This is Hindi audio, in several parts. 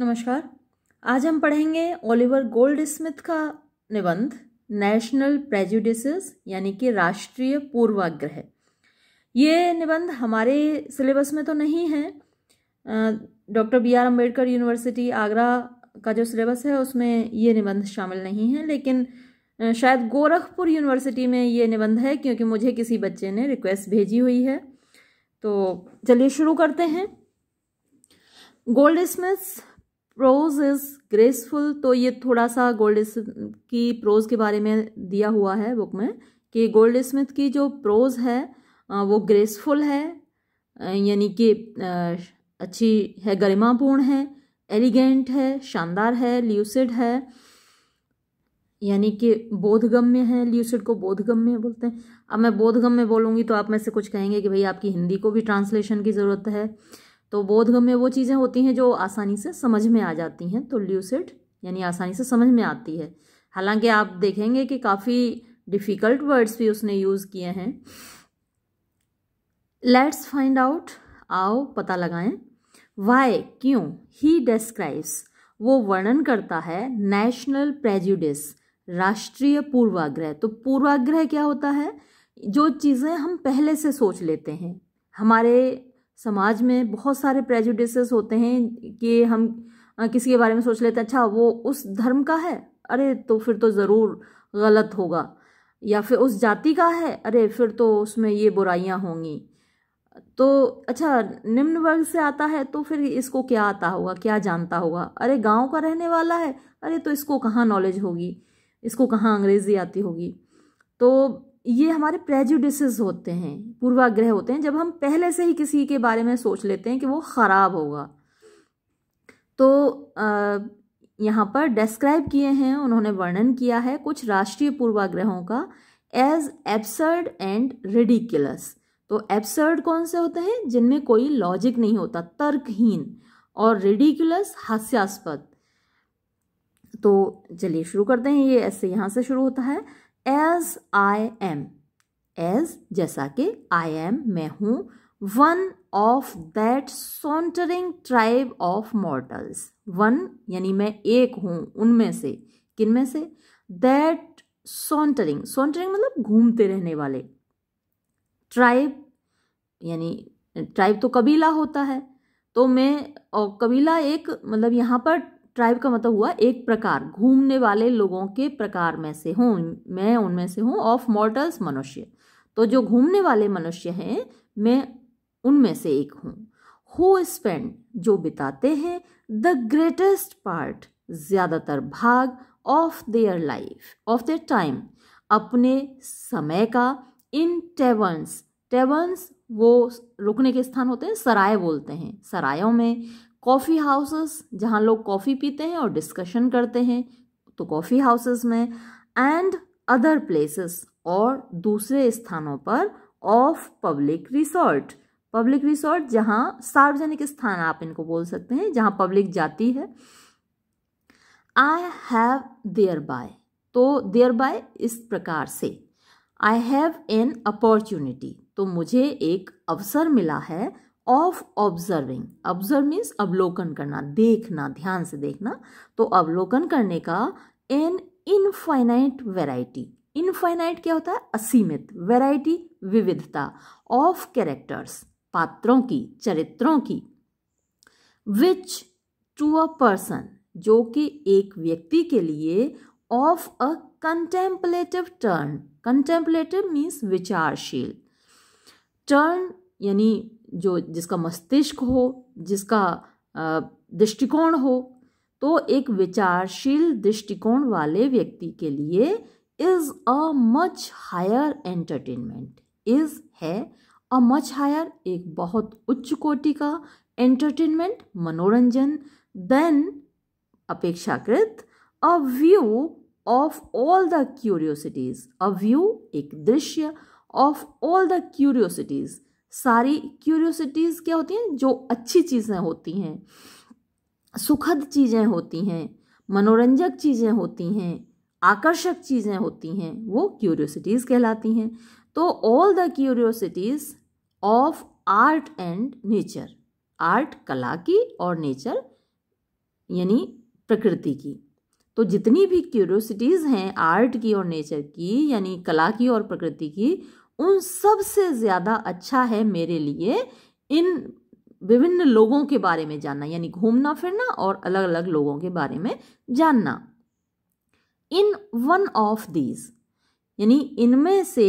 नमस्कार आज हम पढ़ेंगे ओलिवर गोल्ड स्मिथ का निबंध नेशनल प्रेजुडिस यानी कि राष्ट्रीय पूर्वाग्रह ये निबंध हमारे सिलेबस में तो नहीं है doctor B R Ambedkar university Agra का जो सिलेबस है उसमें ये निबंध शामिल नहीं है लेकिन शायद गोरखपुर यूनिवर्सिटी में ये निबंध है क्योंकि मुझे किसी बच्चे ने रिक्वेस्ट भेजी हुई है तो चलिए शुरू करते हैं Goldsmith's prose is graceful तो ये थोड़ा सा गोल्ड की प्रोज के बारे में दिया हुआ है बुक में कि गोल्ड स्मिथ की जो प्रोज है वो ग्रेसफुल है यानी कि अच्छी है गरिमापूर्ण है एलिगेंट है शानदार है ल्यूसिड है यानी कि बोधगम्य है ल्यूसिड को बोधगम्य बोलते हैं अब मैं बोधगम्य बोलूँगी तो आप में से कुछ कहेंगे कि भाई आपकी हिंदी को भी ट्रांसलेशन की ज़रूरत है तो बोधगम में वो चीज़ें होती हैं जो आसानी से समझ में आ जाती हैं तो ल्यूसिड यानी आसानी से समझ में आती है हालांकि आप देखेंगे कि काफ़ी डिफ़िकल्ट वर्ड्स भी उसने यूज़ किए हैं लेट्स फाइंड आउट आओ पता लगाएं वाई क्यों ही डिस्क्राइब्स वो वर्णन करता है नेशनल प्रेजुडिस राष्ट्रीय पूर्वाग्रह तो पूर्वाग्रह क्या होता है जो चीज़ें हम पहले से सोच लेते हैं हमारे समाज में बहुत सारे प्रेजुडिस होते हैं कि हम किसी के बारे में सोच लेते हैं अच्छा वो उस धर्म का है अरे तो फिर तो ज़रूर गलत होगा या फिर उस जाति का है अरे फिर तो उसमें ये बुराइयाँ होंगी तो अच्छा निम्न वर्ग से आता है तो फिर इसको क्या आता होगा क्या जानता होगा अरे गांव का रहने वाला है अरे तो इसको कहाँ नॉलेज होगी इसको कहाँ अंग्रेज़ी आती होगी तो ये हमारे प्रेजुडिसेस होते हैं पूर्वाग्रह होते हैं जब हम पहले से ही किसी के बारे में सोच लेते हैं कि वो ख़राब होगा तो यहाँ पर डिस्क्राइब किए हैं उन्होंने वर्णन किया है कुछ राष्ट्रीय पूर्वाग्रहों का एज एब्सर्ड एंड रेडिकुलस तो एब्सर्ड कौन से होते हैं जिनमें कोई लॉजिक नहीं होता तर्कहीन और रेडिकुलस हास्यास्पद तो चलिए शुरू करते हैं ये ऐसे यहाँ से शुरू होता है एज आई एम एज जैसा कि आई एम मैं हूँ one of that sauntering tribe of mortals one यानी मैं एक हूँ उनमें से किन में से दैट सोंटरिंग सोंटरिंग मतलब घूमते रहने वाले ट्राइब यानी ट्राइब तो कबीला होता है तो मैं और कबीला एक मतलब यहाँ पर ट्राइब का मतलब हुआ एक प्रकार घूमने वाले लोगों के प्रकार में से हूँ मैं उनमें से हूँ ऑफ मॉर्टल्स मनुष्य तो जो घूमने वाले मनुष्य हैं मैं उनमें से एक हूँ हु स्पेंड जो बिताते हैं द ग्रेटेस्ट पार्ट ज़्यादातर भाग of their life of their time अपने समय का इन टेवंस टेवंस वो रुकने के स्थान होते हैं सराय बोलते हैं सरायों में कॉफ़ी हाउसेस जहाँ लोग कॉफ़ी पीते हैं और डिस्कशन करते हैं तो कॉफ़ी हाउसेस में एंड अदर प्लेसेस और दूसरे स्थानों पर of public resort public resort जहाँ सार्वजनिक स्थान आप इनको बोल सकते हैं जहाँ पब्लिक जाती है आई हैव देयर बाय तो देयर बाय इस प्रकार से आई हैव एन अपॉर्चुनिटी तो मुझे एक अवसर मिला है ऑफ ऑब्जर्विंग ऑब्जर्व मीन्स अवलोकन करना देखना ध्यान से देखना तो अवलोकन करने का एन इनफाइनाइट वेराइटी इनफाइनाइट क्या होता है असीमित वेराइटी विविधता ऑफ कैरेक्टर्स पात्रों की चरित्रों की विच टू अ पर्सन जो कि एक व्यक्ति के लिए of a contemplative turn contemplative means विचारशील टर्न यानी जो जिसका मस्तिष्क हो जिसका दृष्टिकोण हो तो एक विचारशील दृष्टिकोण वाले व्यक्ति के लिए is a much higher entertainment is है अ मच हायर एक बहुत उच्च कोटि का एंटरटेनमेंट मनोरंजन देन अपेक्षाकृत a view of all the curiosities a view एक दृश्य ऑफ ऑल द क्यूरियोसिटीज़ सारी क्यूरियोसिटीज़ क्या होती हैं जो अच्छी चीज़ें होती हैं सुखद चीज़ें होती हैं मनोरंजक चीज़ें होती हैं आकर्षक चीज़ें होती हैं वो क्यूरियोसिटीज़ कहलाती हैं तो all the curiosities of art and nature art कला की और नेचर यानी प्रकृति की तो जितनी भी क्यूरियोसिटीज़ हैं आर्ट की और नेचर की यानी कला की और प्रकृति की उन सब से ज़्यादा अच्छा है मेरे लिए इन विभिन्न लोगों के बारे में जानना यानी घूमना फिरना और अलग अलग लोगों के बारे में जानना इन वन ऑफ दीज यानी इनमें से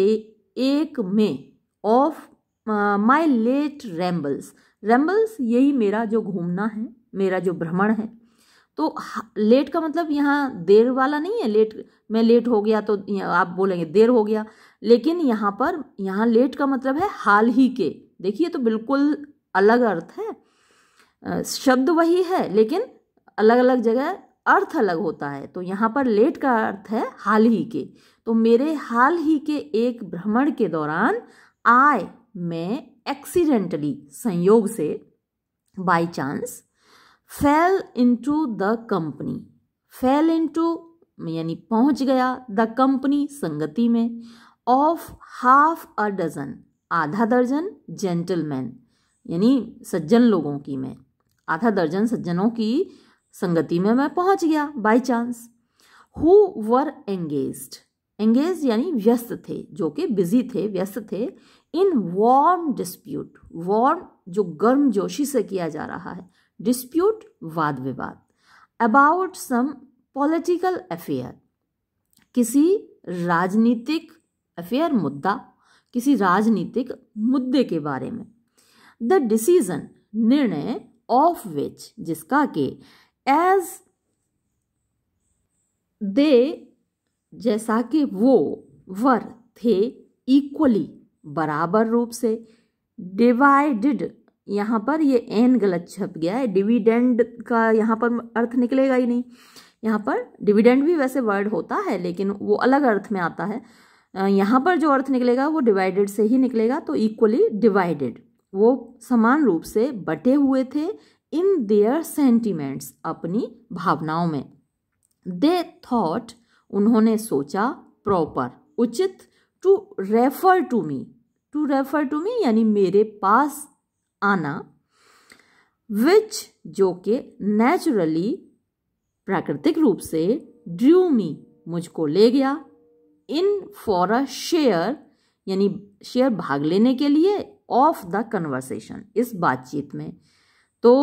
एक में ऑफ माई लेट रैम्बल्स रैम्बल्स यही मेरा जो घूमना है मेरा जो भ्रमण है तो लेट का मतलब यहाँ देर वाला नहीं है लेट मैं लेट हो गया तो आप बोलेंगे देर हो गया लेकिन यहाँ पर यहाँ लेट का मतलब है हाल ही के देखिए तो बिल्कुल अलग अर्थ है शब्द वही है लेकिन अलग अलग जगह अर्थ अलग होता है तो यहाँ पर लेट का अर्थ है हाल ही के तो मेरे हाल ही के एक भ्रमण के दौरान आय मैं एक्सीडेंटली संयोग से by chance fell into the company fell into यानी पहुंच गया द कंपनी संगति में ऑफ हाफ अ डजन आधा दर्जन जेंटलमैन यानी सज्जन लोगों की मैं आधा दर्जन सज्जनों की संगति में मैं पहुंच गया by chance who were engaged engaged यानी व्यस्त थे जो कि बिजी थे व्यस्त थे इन वार्म डिस्प्यूट वार्म जो गर्म जोशी से किया जा रहा है डिस्प्यूट वाद विवाद अबाउट सम पॉलिटिकल अफेयर किसी राजनीतिक अफेयर मुद्दा किसी राजनीतिक मुद्दे के बारे में द डिसीजन निर्णय ऑफ विच जिसका के एज दे जैसा कि वो वर थे इक्वली बराबर रूप से डिवाइडेड यहाँ पर ये एन गलत छप गया है डिविडेंड का यहाँ पर अर्थ निकलेगा ही नहीं यहाँ पर डिविडेंड भी वैसे वर्ड होता है लेकिन वो अलग अर्थ में आता है यहाँ पर जो अर्थ निकलेगा वो डिवाइडेड से ही निकलेगा तो इक्वली डिवाइडेड वो समान रूप से बटे हुए थे इन देयर सेंटिमेंट्स अपनी भावनाओं में दे थॉट उन्होंने सोचा प्रॉपर उचित to refer to me to refer to me यानी मेरे पास आना विच जो कि नेचुरली प्राकृतिक रूप से ड्रू मी मुझको ले गया इन फॉर अ शेयर यानी शेयर भाग लेने के लिए ऑफ द कन्वर्सेशन इस बातचीत में तो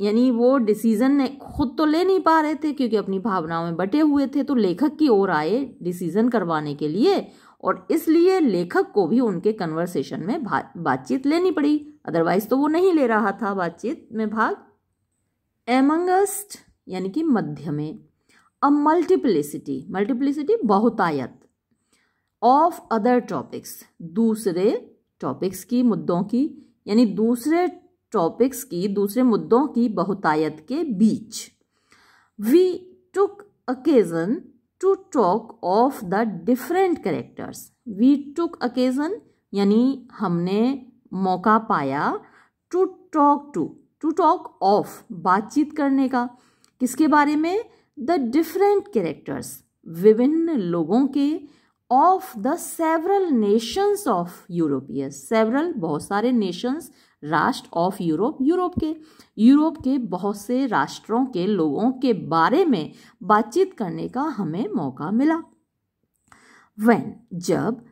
यानी वो डिसीज़न ने खुद तो ले नहीं पा रहे थे क्योंकि अपनी भावनाओं में बटे हुए थे तो लेखक की ओर आए डिसीज़न करवाने के लिए और इसलिए लेखक को भी उनके कन्वर्सेशन में बातचीत लेनी पड़ी अदरवाइज तो वो नहीं ले रहा था बातचीत में भाग एमंगस्ट यानी कि मध्य में अ मल्टीप्लिसिटी मल्टीप्लिसिटी बहुतायत ऑफ अदर टॉपिक्स दूसरे टॉपिक्स की मुद्दों की यानी दूसरे टॉपिक्स की दूसरे मुद्दों की बहुतायत के बीच we took occasion to talk of the different characters we took occasion यानी हमने मौका पाया to talk to to talk of बातचीत करने का किसके बारे में द डिफरेंट कैरेक्टर्स विभिन्न लोगों के of the several nations of Europe ये सेवरल बहुत सारे नेशंस राष्ट्र ऑफ यूरोप यूरोप के यूरोप के बहुत से राष्ट्रों के लोगों के बारे में बातचीत करने का हमें मौका मिला वेन जब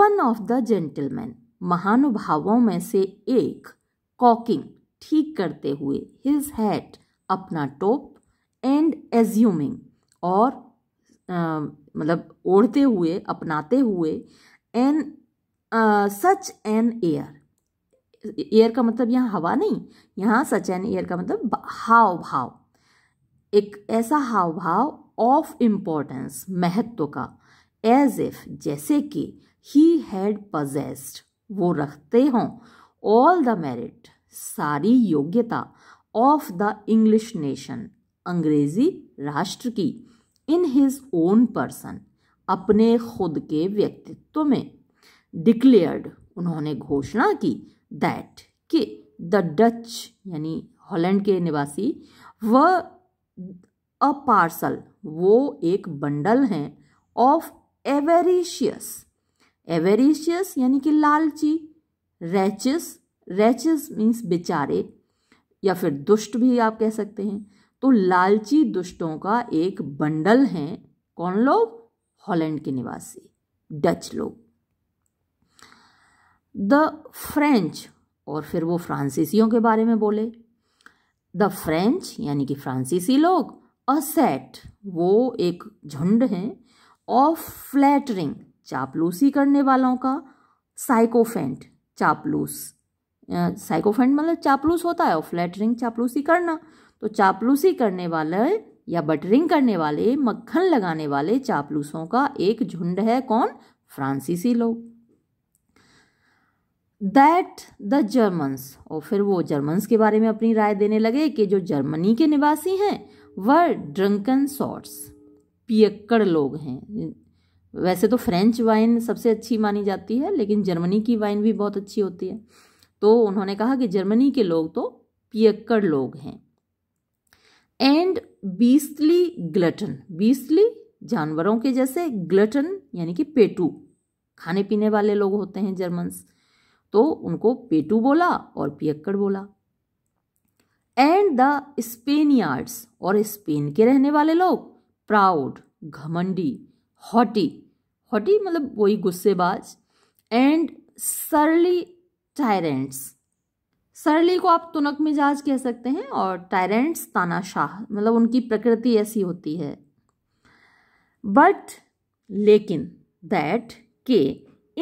वन ऑफ द जेंटलमैन महानुभावों में से एक कॉकिंग ठीक करते हुए हिज हैट अपना टोप एंड एज्यूमिंग और मतलब ओढ़ते हुए अपनाते हुए an such an air air का मतलब यहाँ हवा नहीं यहाँ सच एन एयर का मतलब हाव भाव एक ऐसा हाव भाव ऑफ इम्पोर्टेंस महत्व का एज इफ जैसे कि ही हैड पजेस्ड वो रखते हों ऑल द मेरिट सारी योग्यता ऑफ द इंग्लिश नेशन अंग्रेजी राष्ट्र की इन हिज ओन पर्सन अपने खुद के व्यक्तित्व में डिक्लेयर्ड उन्होंने घोषणा की दैट कि द डच यानी हॉलैंड के निवासी व अ पार्सल वो एक बंडल हैं ऑफ एवेरिशियस एवेरिशियस यानी कि लालची रैचिस रैचिस मीन्स बेचारे या फिर दुष्ट भी आप कह सकते हैं तो लालची दुष्टों का एक बंडल है कौन लोग हॉलैंड के निवासी डच लोग द फ्रेंच और फिर वो फ्रांसीसियों के बारे में बोले द फ्रेंच यानी कि फ्रांसीसी लोग अ सेट वो एक झुंड हैं ऑफ फ्लैटरिंग चापलूसी करने वालों का साइकोफेंट चापलूस साइकोफेंट मतलब चापलूस होता है और फ्लैटरिंग चापलूसी करना तो चापलूसी करने वाले या बटरिंग करने वाले मक्खन लगाने वाले चापलूसों का एक झुंड है कौन फ्रांसीसी लोग दैट द जर्मन्स और फिर वो जर्मन्स के बारे में अपनी राय देने लगे कि जो जर्मनी के निवासी हैं वह ड्रंकन सॉट्स पियक्कड़ लोग हैं वैसे तो फ्रेंच वाइन सबसे अच्छी मानी जाती है लेकिन जर्मनी की वाइन भी बहुत अच्छी होती है तो उन्होंने कहा कि जर्मनी के लोग तो पियक्कड़ लोग हैं एंड बीसली ग्लटन बीसली जानवरों के जैसे ग्लटन यानी कि पेटू खाने पीने वाले लोग होते हैं जर्मन्स तो उनको पेटू बोला और पियक्कड़ बोला एंड द स्पेनियार्ड्स और स्पेन के रहने वाले लोग प्राउड घमंडी हॉटी हॉटी मतलब वही गुस्सेबाज एंड सरली टायरेंट्स सरली को आप तुनक मिजाज कह सकते हैं और टायरेंट्स तानाशाह मतलब उनकी प्रकृति ऐसी होती है बट लेकिन दैट के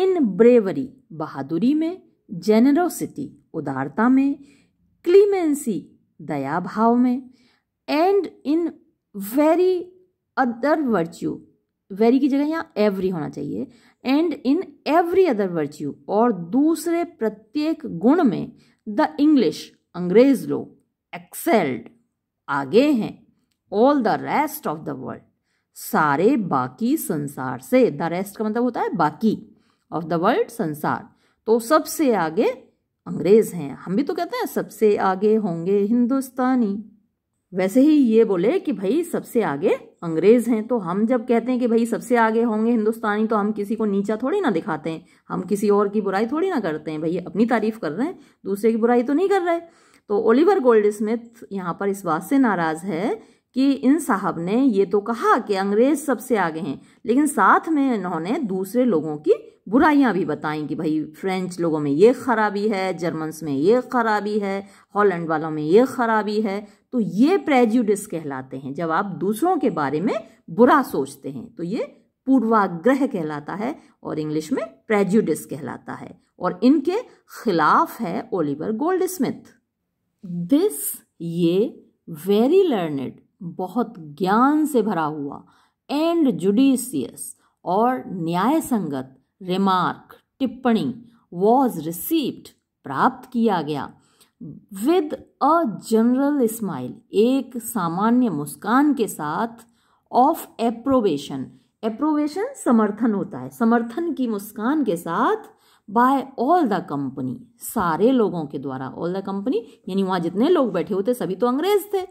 इन ब्रेवरी बहादुरी में जेनरोसिटी उदारता में क्लीमेंसी दया भाव में and in very other virtue very की जगह यहाँ एवरी होना चाहिए and in every other virtue और दूसरे प्रत्येक गुण में द इंग्लिश अंग्रेज लोग एक्सेल्ड आगे हैं all the rest of the world सारे बाकी संसार से द रेस्ट का मतलब होता है बाकी ऑफ द वर्ल्ड संसार तो सबसे आगे अंग्रेज हैं हम भी तो कहते हैं सबसे आगे होंगे हिंदुस्तानी वैसे ही ये बोले कि भाई सबसे आगे अंग्रेज़ हैं तो हम जब कहते हैं कि भाई सबसे आगे होंगे हिंदुस्तानी तो हम किसी को नीचा थोड़ी ना दिखाते हैं हम किसी और की बुराई थोड़ी ना करते हैं भाई अपनी तारीफ़ कर रहे हैं दूसरे की बुराई तो नहीं कर रहे तो ओलिवर गोल्ड स्मिथ यहाँ पर इस बात से नाराज़ है कि इन साहब ने ये तो कहा कि अंग्रेज सबसे आगे हैं लेकिन साथ में इन्होंने दूसरे लोगों की बुराइयां भी बताई कि भाई फ्रेंच लोगों में ये खराबी है जर्मन्स में ये खराबी है हॉलैंड वालों में ये खराबी है तो ये प्रेजुडिस कहलाते हैं जब आप दूसरों के बारे में बुरा सोचते हैं तो ये पूर्वाग्रह कहलाता है और इंग्लिश में प्रेजुडिस कहलाता है और इनके खिलाफ है ओलिवर गोल्ड स्मिथ दिस ये वेरी लर्नड बहुत ज्ञान से भरा हुआ एंड जुडिशियस और न्याय संगत रिमार्क टिप्पणी वॉज रिसीव्ड प्राप्त किया गया विद अ जनरल स्माइल एक सामान्य मुस्कान के साथ ऑफ एप्रोवेशन एप्रोवेशन समर्थन होता है समर्थन की मुस्कान के साथ बाय ऑल द कंपनी सारे लोगों के द्वारा ऑल द कंपनी यानी वहाँ जितने लोग बैठे होते सभी तो अंग्रेज थे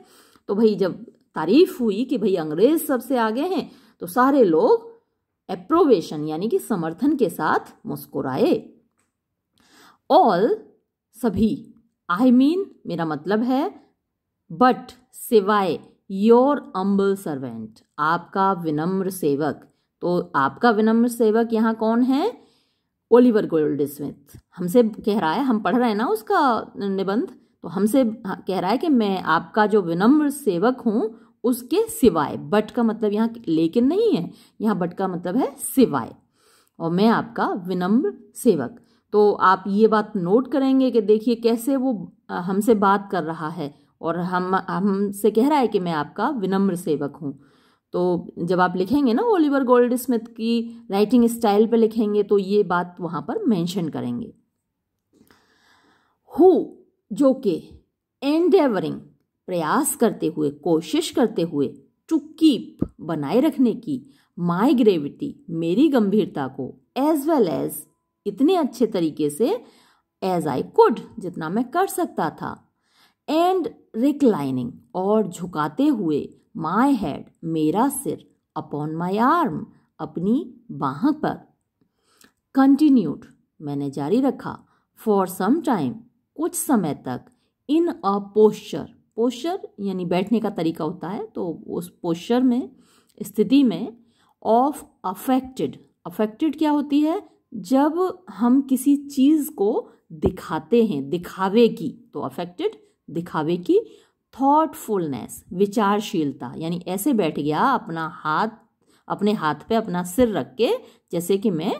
तो भाई जब तारीफ हुई कि भाई अंग्रेज सबसे आगे हैं तो सारे लोग एप्रोवेशन यानी कि समर्थन के साथ मुस्कुराए ऑल सभी आई I मीन mean, मेरा मतलब है बट सिवाय योर अम्बल सर्वेंट आपका विनम्र सेवक तो आपका विनम्र सेवक यहाँ कौन है ओलिवर गोल्ड स्मिथ हमसे कह रहा है हम पढ़ रहे हैं ना उसका निबंध तो हमसे कह रहा है कि मैं आपका जो विनम्र सेवक हूं उसके सिवाय बट का मतलब यहाँ लेकिन नहीं है यहाँ बट का मतलब है सिवाय और मैं आपका विनम्र सेवक तो आप ये बात नोट करेंगे कि देखिए कैसे वो हमसे बात कर रहा है और हम हमसे कह रहा है कि मैं आपका विनम्र सेवक हूँ तो जब आप लिखेंगे ना ओलिवर गोल्ड स्मिथ की राइटिंग स्टाइल पे लिखेंगे तो ये बात वहाँ पर मेंशन करेंगे हु जो कि एंडेवरिंग प्रयास करते हुए कोशिश करते हुए टू कीप बनाए रखने की माई ग्रेविटी मेरी गंभीरता को एज वेल एज इतने अच्छे तरीके से एज आई कुड जितना मैं कर सकता था एंड रिक्लाइनिंग और झुकाते हुए माई हेड मेरा सिर अपॉन माई आर्म अपनी बाह पर कंटिन्यूड मैंने जारी रखा फॉर सम टाइम कुछ समय तक इन अ पोस्चर पोस्चर यानी बैठने का तरीका होता है तो उस पोस्चर में स्थिति में ऑफ अफेक्टेड अफेक्टेड क्या होती है जब हम किसी चीज़ को दिखाते हैं दिखावे की तो अफेक्टेड दिखावे की थॉटफुलनेस विचारशीलता यानी ऐसे बैठ गया अपना हाथ अपने हाथ पे अपना सिर रख के जैसे कि मैं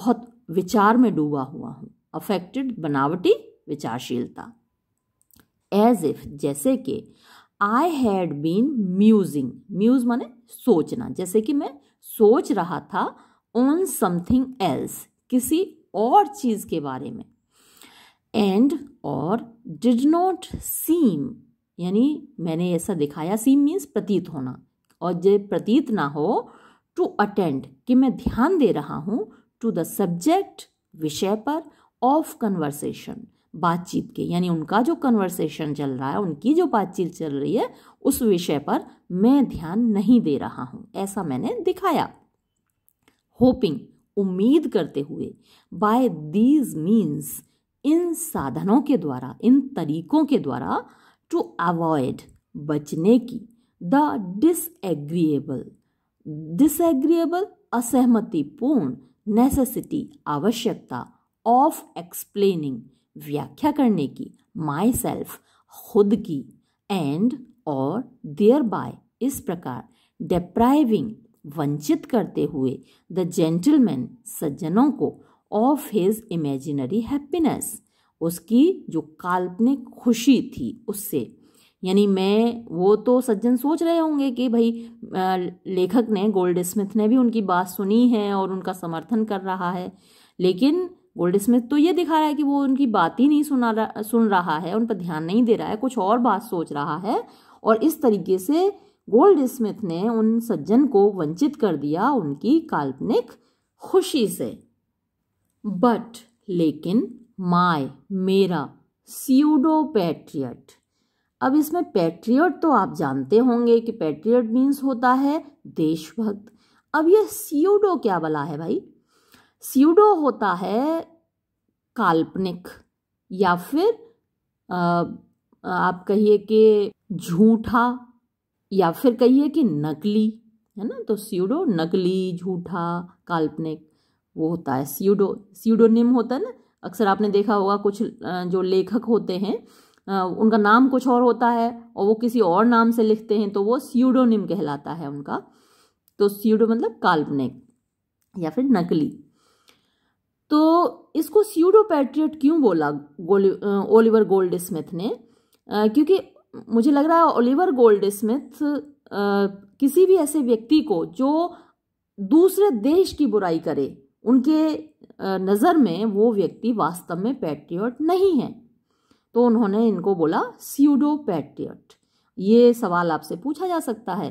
बहुत विचार में डूबा हुआ हूँ अफेक्टेड बनावटी विचारशीलता एज इफ जैसे कि I had been musing muse माने सोचना जैसे कि मैं सोच रहा था ऑन समथिंग एल्स किसी और चीज़ के बारे में एंड और डिड नॉट सीम यानी मैंने ऐसा दिखाया सीम मीन्स प्रतीत होना और जो प्रतीत ना हो टू अटेंड कि मैं ध्यान दे रहा हूँ टू द सब्जेक्ट विषय पर ऑफ कन्वर्सेशन बातचीत के यानी उनका जो कन्वर्सेशन चल रहा है उनकी जो बातचीत चल रही है उस विषय पर मैं ध्यान नहीं दे रहा हूँ ऐसा मैंने दिखाया होपिंग उम्मीद करते हुए बाय दीज मीन्स इन साधनों के द्वारा इन तरीकों के द्वारा टू अवॉइड बचने की द डिसएग्रीएबल डिसएग्रीएबल असहमतिपूर्ण नेसेसिटी आवश्यकता ऑफ एक्सप्लेनिंग व्याख्या करने की माई सेल्फ खुद की एंड और देयर बाय इस प्रकार डिप्राइविंग वंचित करते हुए द जेंटलमैन सज्जनों को ऑफ हिज इमेजिनरी हैप्पीनेस उसकी जो काल्पनिक खुशी थी उससे यानी मैं वो तो सज्जन सोच रहे होंगे कि भाई लेखक ने गोल्ड स्मिथ ने भी उनकी बात सुनी है और उनका समर्थन कर रहा है लेकिन गोल्ड स्मिथ तो ये दिखा रहा है कि वो उनकी बात ही नहीं सुना रहा सुन रहा है उन पर ध्यान नहीं दे रहा है कुछ और बात सोच रहा है और इस तरीके से गोल्ड स्मिथ ने उन सज्जन को वंचित कर दिया उनकी काल्पनिक खुशी से बट लेकिन माय मेरा सीडो पैट्रियट अब इसमें पैट्रियट तो आप जानते होंगे कि पैट्रियट मीन्स होता है देशभक्त अब ये सीडो क्या बला है भाई सीडो होता है काल्पनिक या फिर आ, आप कहिए कि झूठा या फिर कहिए कि नकली है ना तो सीडो नकली झूठा काल्पनिक वो होता है सीडो सीडोनिम होता है ना अक्सर आपने देखा होगा कुछ जो लेखक होते हैं उनका नाम कुछ और होता है और वो किसी और नाम से लिखते हैं तो वो सीडोनिम कहलाता है उनका तो सीडो मतलब काल्पनिक या फिर नकली तो इसको सीडो पैट्रियट क्यों बोला ओलिवर गोल्ड स्मिथ ने आ, क्योंकि मुझे लग रहा है ओलिवर गोल्ड स्मिथ किसी भी ऐसे व्यक्ति को जो दूसरे देश की बुराई करे उनके नज़र में वो व्यक्ति वास्तव में पैट्रियट नहीं है तो उन्होंने इनको बोला सीडो पैट्रियट ये सवाल आपसे पूछा जा सकता है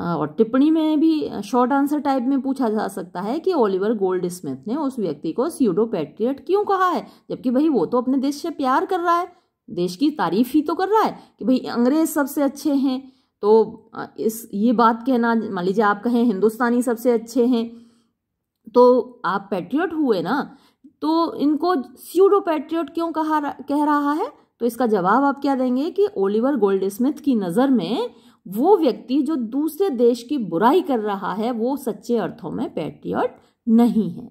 और टिप्पणी में भी शॉर्ट आंसर टाइप में पूछा जा सकता है कि ओलिवर गोल्ड स्मिथ ने उस व्यक्ति को सीडो पैट्रियट क्यों कहा है जबकि भाई वो तो अपने देश से प्यार कर रहा है देश की तारीफ ही तो कर रहा है कि भाई अंग्रेज सबसे अच्छे हैं तो इस ये बात कहना मान लीजिए आप कहें हिंदुस्तानी सबसे अच्छे हैं तो आप पैट्रियट हुए ना तो इनको सीडो पैट्रियट क्यों कहा कह रहा है तो इसका जवाब आप क्या देंगे कि ओलिवर गोल्ड स्मिथ की नज़र में वो व्यक्ति जो दूसरे देश की बुराई कर रहा है वो सच्चे अर्थों में पैट्रियट नहीं है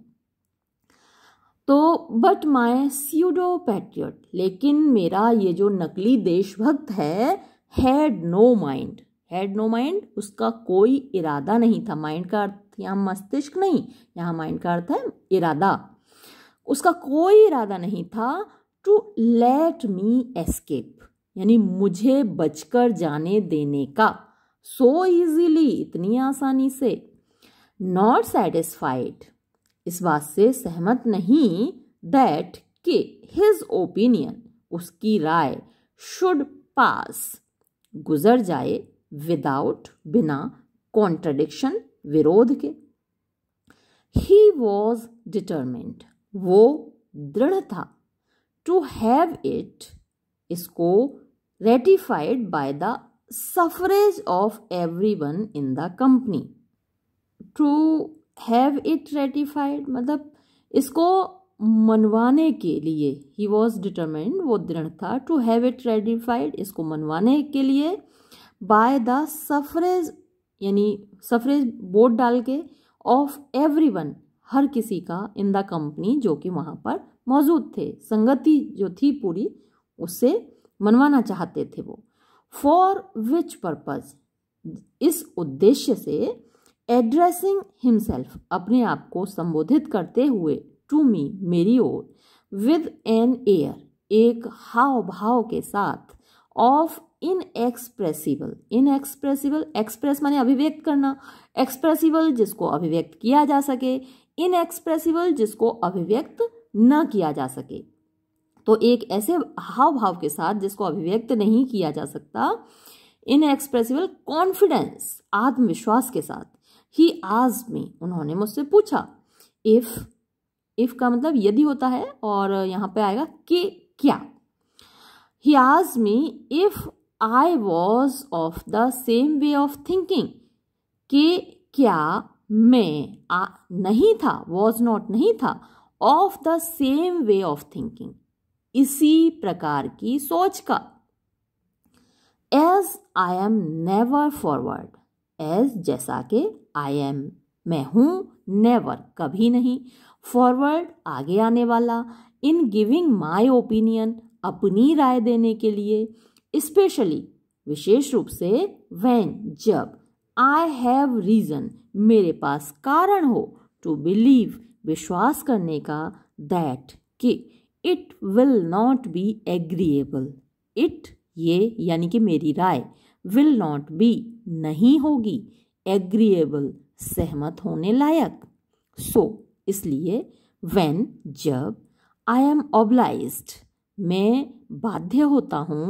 तो बट माई स्यूडो पैट्रियट लेकिन मेरा ये जो नकली देशभक्त है had no mind had no mind उसका कोई इरादा नहीं था माइंड का अर्थ यहाँ मस्तिष्क नहीं यहाँ माइंड का अर्थ है इरादा उसका कोई इरादा नहीं था टू लेट मी एस्केप यानी मुझे बचकर जाने देने का सो so इजीली इतनी आसानी से नॉट सेटिस्फाइड इस बात से सहमत नहीं दैट कि हिज ओपिनियन उसकी राय शुड पास गुजर जाए विदाउट बिना कॉन्ट्रडिक्शन विरोध के ही वॉज डिटर्मेंट वो दृढ़ था टू हैव इट इसको ratified by the suffrage of every one in the company to have it ratified मतलब इसको मनवाने के लिए ही वॉज डिटर्मेंड वो दृढ़ था टू हैव इट रेटिफाइड इसको मनवाने के लिए बाय द सफरेज यानी सफरेज बोर्ड डाल के ऑफ एवरी वन हर किसी का इन द कंपनी जो कि वहाँ पर मौजूद थे संगति जो थी पूरी उससे मनवाना चाहते थे वो फॉर विच पर्पज इस उद्देश्य से एड्रेसिंग हिमसेल्फ अपने आप को संबोधित करते हुए टू मी मेरी ओर विद एन एयर एक हाव भाव के साथ of inexpressible inexpressible express माने अभिव्यक्त करना एक्सप्रेसिबल जिसको अभिव्यक्त किया जा सके इन एक्सप्रेसिबल जिसको अभिव्यक्त न किया जा सके तो एक ऐसे हाव भाव के साथ जिसको अभिव्यक्त नहीं किया जा सकता इन एक्सप्रेसिबल कॉन्फिडेंस आत्मविश्वास के साथ ही आज में उन्होंने मुझसे पूछा इफ इफ का मतलब यदि होता है और यहां पे आएगा कि क्या ही आज में if I was of the same way of thinking के क्या मैं आ, नहीं था वॉज नॉट नहीं था of the same way of thinking इसी प्रकार की सोच का as I am never forward as जैसा कि आई एम मैं हूं नेवर कभी नहीं फॉरवर्ड आगे आने वाला इन गिविंग माई ओपिनियन अपनी राय देने के लिए स्पेशली विशेष रूप से वैन जब आई हैव रीज़न मेरे पास कारण हो टू बिलीव विश्वास करने का दैट कि it will not be agreeable it ये यानी कि मेरी राय विल नॉट बी नहीं होगी एग्रीएबल सहमत होने लायक सो so, इसलिए वैन जब आई एम ऑब्लाइज मैं बाध्य होता हूँ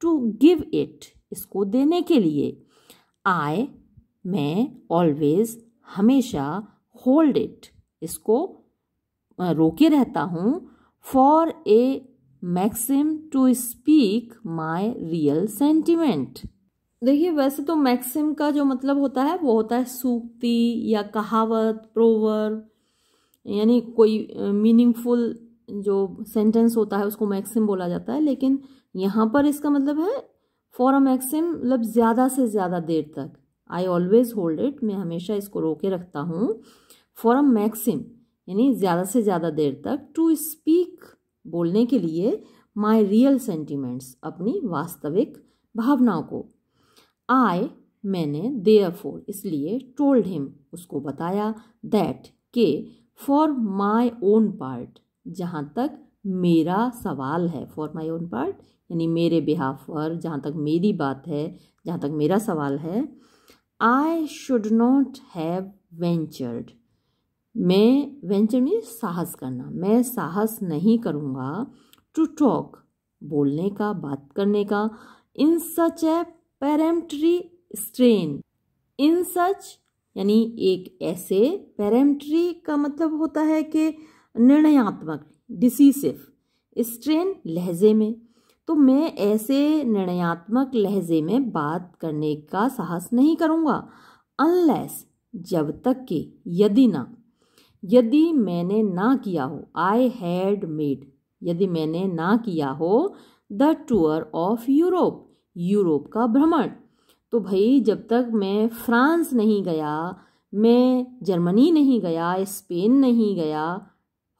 टू गिव इट इसको देने के लिए आई मैं ऑलवेज हमेशा होल्ड इट इसको रोके रहता हूँ for a maxim to speak my real sentiment देखिए वैसे तो मैक्सिम का जो मतलब होता है वो होता है सूक्ति या कहावत प्रोवर यानी कोई मीनिंगफुल जो सेंटेंस होता है उसको मैक्सिम बोला जाता है लेकिन यहाँ पर इसका मतलब है फॉर अ मैक्सिम मतलब ज़्यादा से ज़्यादा देर तक आई ऑलवेज होल्ड इट मैं हमेशा इसको रोके रखता हूँ फॉर अ मैक्सिम यानी ज़्यादा से ज़्यादा देर तक टू स्पीक बोलने के लिए माई रियल सेंटिमेंट्स अपनी वास्तविक भावनाओं को आई मैंने फोर इसलिए टोल्ड हिम उसको बताया दैट के फॉर माई ओन पार्ट जहाँ तक मेरा सवाल है फॉर माई ओन पार्ट यानी मेरे बिहाफ पर जहाँ तक मेरी बात है जहाँ तक मेरा सवाल है I should not have ventured मैं वेंचर में साहस करना मैं साहस नहीं करूँगा टू टॉक बोलने का बात करने का इन सच ए पेरेमट्री स्ट्रेन इन सच यानी एक ऐसे पेरेमट्री का मतलब होता है कि निर्णयात्मक डिसीसिव स्ट्रेन लहजे में तो मैं ऐसे निर्णयात्मक लहजे में बात करने का साहस नहीं करूँगा अनलेस जब तक कि यदि ना यदि मैंने ना किया हो आई हैड मेड यदि मैंने ना किया हो the tour of Europe Europe का भ्रमण तो भाई जब तक मैं फ्रांस नहीं गया मैं जर्मनी नहीं गया स्पेन नहीं गया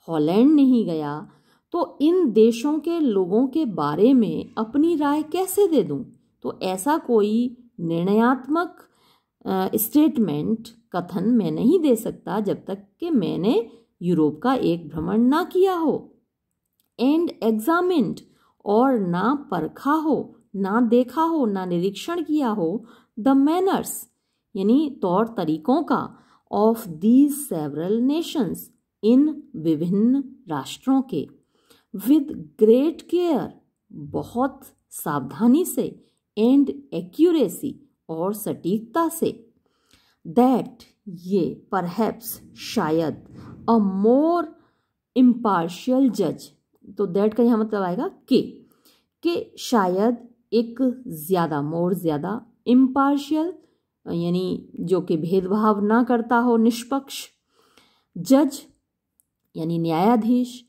हॉलैंड नहीं गया तो इन देशों के लोगों के बारे में अपनी राय कैसे दे दूं? तो ऐसा कोई निर्णयात्मक स्टेटमेंट कथन मैं नहीं दे सकता जब तक कि मैंने यूरोप का एक भ्रमण ना किया हो एंड एग्जामिंड और ना परखा हो ना देखा हो ना निरीक्षण किया हो द मैनर्स यानी तौर तरीकों का of these several nations in विभिन्न राष्ट्रों के विद ग्रेट केयर बहुत सावधानी से एंड एक्यूरेसी और सटीकता से दैट ये परहैप्स शायद अ मोर इम्पार्शियल जज तो दैट का यहाँ मतलब आएगा के कि शायद एक ज़्यादा मोर ज़्यादा इम्पार्शियल यानी जो कि भेदभाव ना करता हो निष्पक्ष जज यानी न्यायाधीश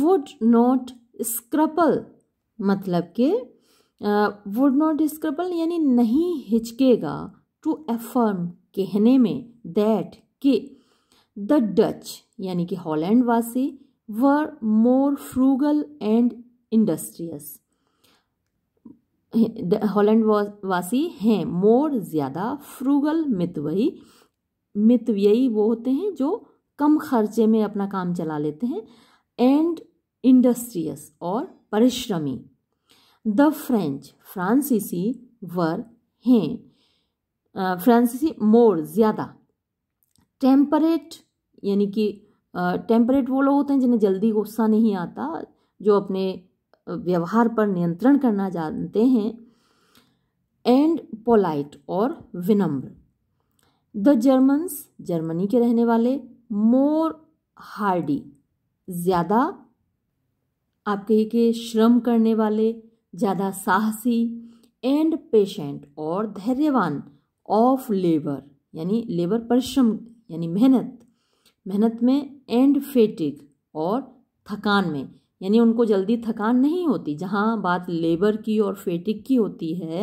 वुड नॉट स्क्रपल मतलब के वुड नॉट डिस्क्रबल यानी नहीं हिचकेगा टू एफर्म कहने में दैट के द डच यानी कि हॉलैंड वासी were more frugal and industrious Holland वासी हैं मोर ज़्यादा फ्रूगल मितवई मितव्ययी वो होते हैं जो कम खर्चे में अपना काम चला लेते हैं एंड इंडस्ट्रियस और परिश्रमी द फ्रेंच फ्रांसीसी वर हैं फ्रांसीसी मोर ज़्यादा टेम्परेट यानी कि टेम्परेट वो लोग होते हैं जिन्हें जल्दी गुस्सा नहीं आता जो अपने व्यवहार पर नियंत्रण करना जानते हैं एंड पोलाइट और विनम्र द जर्मन्स जर्मनी के रहने वाले मोर हार्डी ज़्यादा आप कहिए कि श्रम करने वाले ज़्यादा साहसी एंड पेशेंट और धैर्यवान ऑफ लेबर यानी लेबर परिश्रम यानी मेहनत मेहनत में एंड फेटिक और थकान में यानी उनको जल्दी थकान नहीं होती जहाँ बात लेबर की और फेटिक की होती है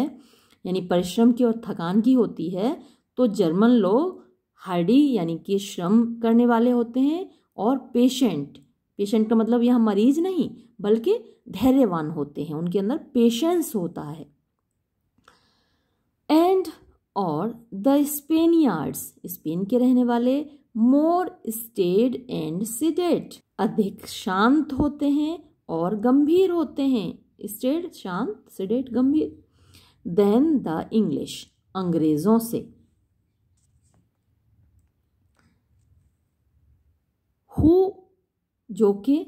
यानी परिश्रम की और थकान की होती है तो जर्मन लोग हार्डी यानी कि श्रम करने वाले होते हैं और पेशेंट पेशेंट का मतलब यह मरीज नहीं बल्कि धैर्यवान होते हैं उनके अंदर पेशेंस होता है एंड और द स्पेनियार्ड्स स्पेन के रहने वाले मोर स्टेड एंड सिडेट अधिक शांत होते हैं और गंभीर होते हैं स्टेड शांत सिडेट गंभीर देन द इंग्लिश अंग्रेजों से हु जो के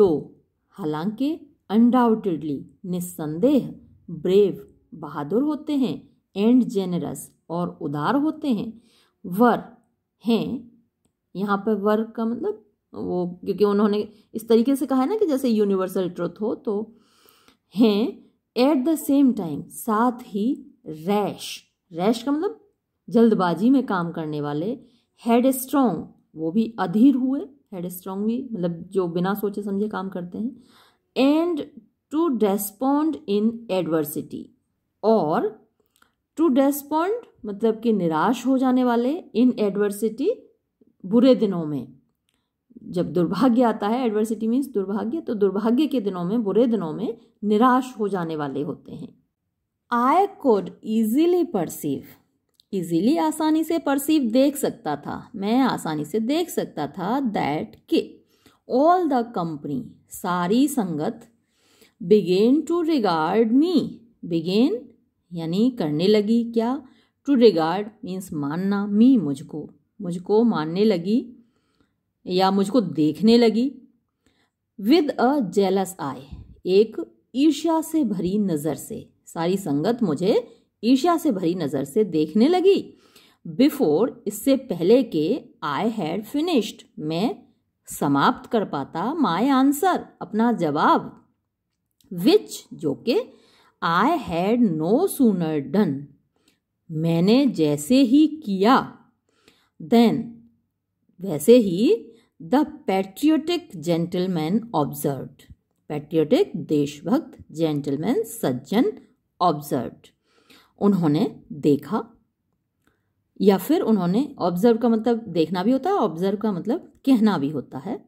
दो हालांकि अनडाउटेडली निस्संदेह ब्रेव बहादुर होते हैं एंड जेनरस और उदार होते हैं वर हैं यहाँ पर वर का मतलब वो क्योंकि उन्होंने इस तरीके से कहा है ना कि जैसे यूनिवर्सल ट्रुथ हो तो हैं एट द सेम टाइम साथ ही रैश रैश का मतलब जल्दबाजी में काम करने वाले हेड स्ट्रोंग वो भी अधीर हुए हेड स्ट्रोंग भी मतलब जो बिना सोचे समझे काम करते हैं and to despond in adversity और टू डेस्पॉन्ड मतलब कि निराश हो जाने वाले इन एडवर्सिटी बुरे दिनों में जब दुर्भाग्य आता है एडवर्सिटी मीन्स दुर्भाग्य तो दुर्भाग्य के दिनों में बुरे दिनों में निराश हो जाने वाले होते हैं I could easily perceive easily आसानी से परसीव देख सकता था मैं आसानी से देख सकता था दैट कि ऑल द कंपनी सारी संगत began to regard me began यानी करने लगी क्या टू रिगार्ड मीन्स मानना मी मुझको मुझको मानने लगी या मुझको देखने लगी विद अ जेलस आय एक ईर्ष्या से भरी नज़र से सारी संगत मुझे ईर्ष्या से भरी नज़र से देखने लगी बिफोर इससे पहले के आई हैड फिनिश्ड मैं समाप्त कर पाता माय आंसर अपना जवाब विच जो के I had no sooner done मैंने जैसे ही किया देन वैसे ही the patriotic gentleman observe patriotic देशभक्त जेंटलमैन सज्जन ऑब्जर्व उन्होंने देखा या फिर उन्होंने ऑब्जर्व का मतलब देखना भी होता है ऑब्जर्व का मतलब कहना भी होता है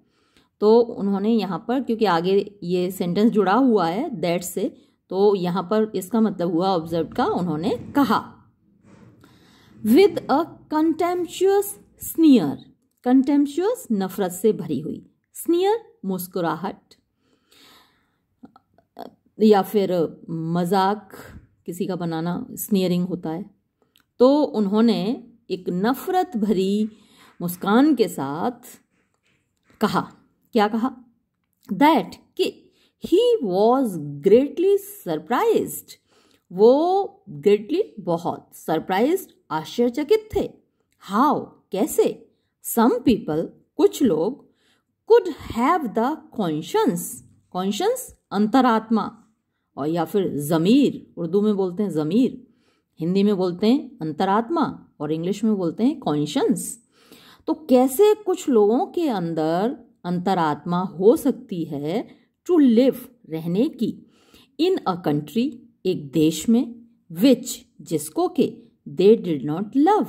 तो उन्होंने यहाँ पर क्योंकि आगे ये सेंटेंस जुड़ा हुआ है दैट से तो यहाँ पर इसका मतलब हुआ ऑब्जर्व का उन्होंने कहा with a contemptuous sneer contemptuous नफरत से भरी हुई स्नियर मुस्कुराहट या फिर मजाक किसी का बनाना स्नियरिंग होता है तो उन्होंने एक नफरत भरी मुस्कान के साथ कहा क्या कहा दैट कि ही वॉज ग्रेटली सरप्राइज वो ग्रेटली बहुत सरप्राइज आश्चर्यचकित थे हाउ कैसे सम पीपल कुछ लोग could have the conscience conscience अंतरात्मा और या फिर ज़मीर उर्दू में बोलते हैं ज़मीर हिंदी में बोलते हैं अंतरात्मा और इंग्लिश में बोलते हैं कॉन्शंस तो कैसे कुछ लोगों के अंदर अंतरात्मा हो सकती है टू लिव रहने की इन अ कंट्री एक देश में विच जिसको के दे डिड नॉट लव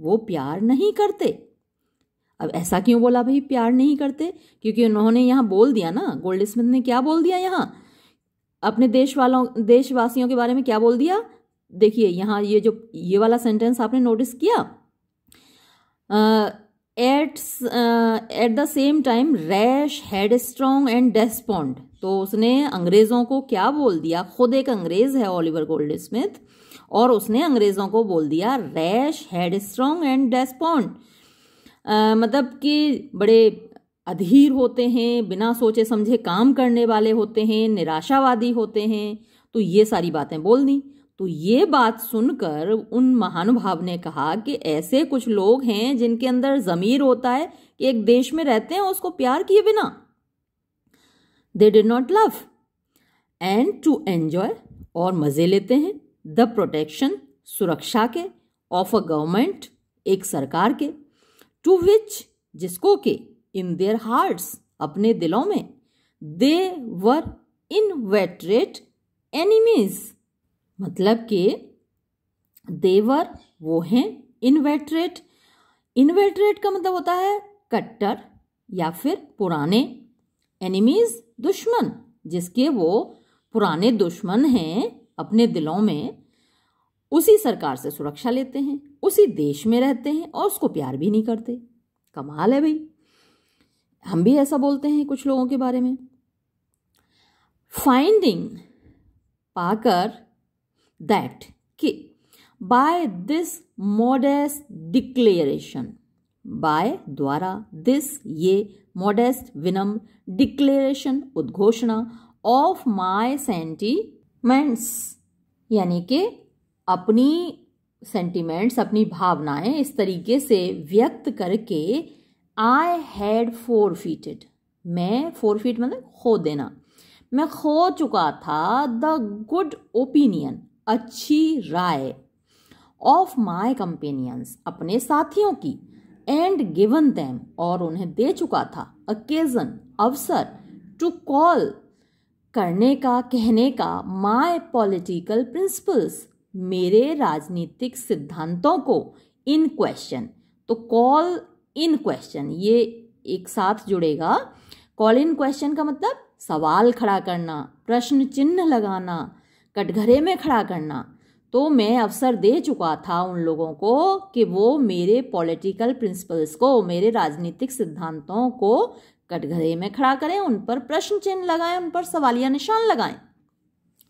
वो प्यार नहीं करते अब ऐसा क्यों बोला भाई प्यार नहीं करते क्योंकि उन्होंने यहाँ बोल दिया ना गोल्ड स्मिथ ने क्या बोल दिया यहाँ अपने देश वालों देशवासियों के बारे में क्या बोल दिया देखिए यहाँ ये जो ये वाला सेंटेंस आपने नोटिस किया आ, at at the same time rash headstrong and despond तो उसने अंग्रेज़ों को क्या बोल दिया खुद एक अंग्रेज़ है ओलिवर गोल्ड स्मिथ और उसने अंग्रेज़ों को बोल दिया rash headstrong and despond मतलब कि बड़े अधीर होते हैं बिना सोचे समझे काम करने वाले होते हैं निराशावादी होते हैं तो ये सारी बातें बोल दी तो ये बात सुनकर उन महानुभाव ने कहा कि ऐसे कुछ लोग हैं जिनके अंदर ज़मीर होता है कि एक देश में रहते हैं उसको प्यार किए बिना they did not love and to enjoy और मज़े लेते हैं द प्रोटेक्शन सुरक्षा के ऑफ अ गवर्नमेंट एक सरकार के टू विच जिसको के इन देयर हार्ट्स अपने दिलों में दे वर इन वेटरेट एनिमीज़ मतलब कि देवर वो हैं इनवेटरेट इनवेटरेट का मतलब होता है कट्टर या फिर पुराने एनिमीज दुश्मन जिसके वो पुराने दुश्मन हैं अपने दिलों में उसी सरकार से सुरक्षा लेते हैं उसी देश में रहते हैं और उसको प्यार भी नहीं करते कमाल है भाई हम भी ऐसा बोलते हैं कुछ लोगों के बारे में फाइंडिंग पाकर दैट कि by this modest declaration by द्वारा दिस ये मॉडेस्ट विनम डिक्लेरेशन उद्घोषणा ऑफ माय सेंटीमेंट्स यानी कि अपनी सेंटिमेंट्स अपनी भावनाएं इस तरीके से व्यक्त करके आई हैड फोर फीटेड मैं फोर फीट मतलब खो देना मैं खो चुका था द गुड ओपिनियन अच्छी राय ऑफ माय कंपेनियंस अपने साथियों की एंड गिवन देम और उन्हें दे चुका था अकेजन अवसर टू कॉल करने का कहने का माय पॉलिटिकल प्रिंसिपल्स मेरे राजनीतिक सिद्धांतों को in question to call in question ये एक साथ जुड़ेगा कॉल इन क्वेश्चन का मतलब सवाल खड़ा करना प्रश्न चिन्ह लगाना कटघरे में खड़ा करना तो मैं अवसर दे चुका था उन लोगों को कि वो मेरे पॉलिटिकल प्रिंसिपल्स को मेरे राजनीतिक सिद्धांतों को कटघरे में खड़ा करें उन पर प्रश्न चिन्ह लगाएं उन पर सवालिया निशान लगाएं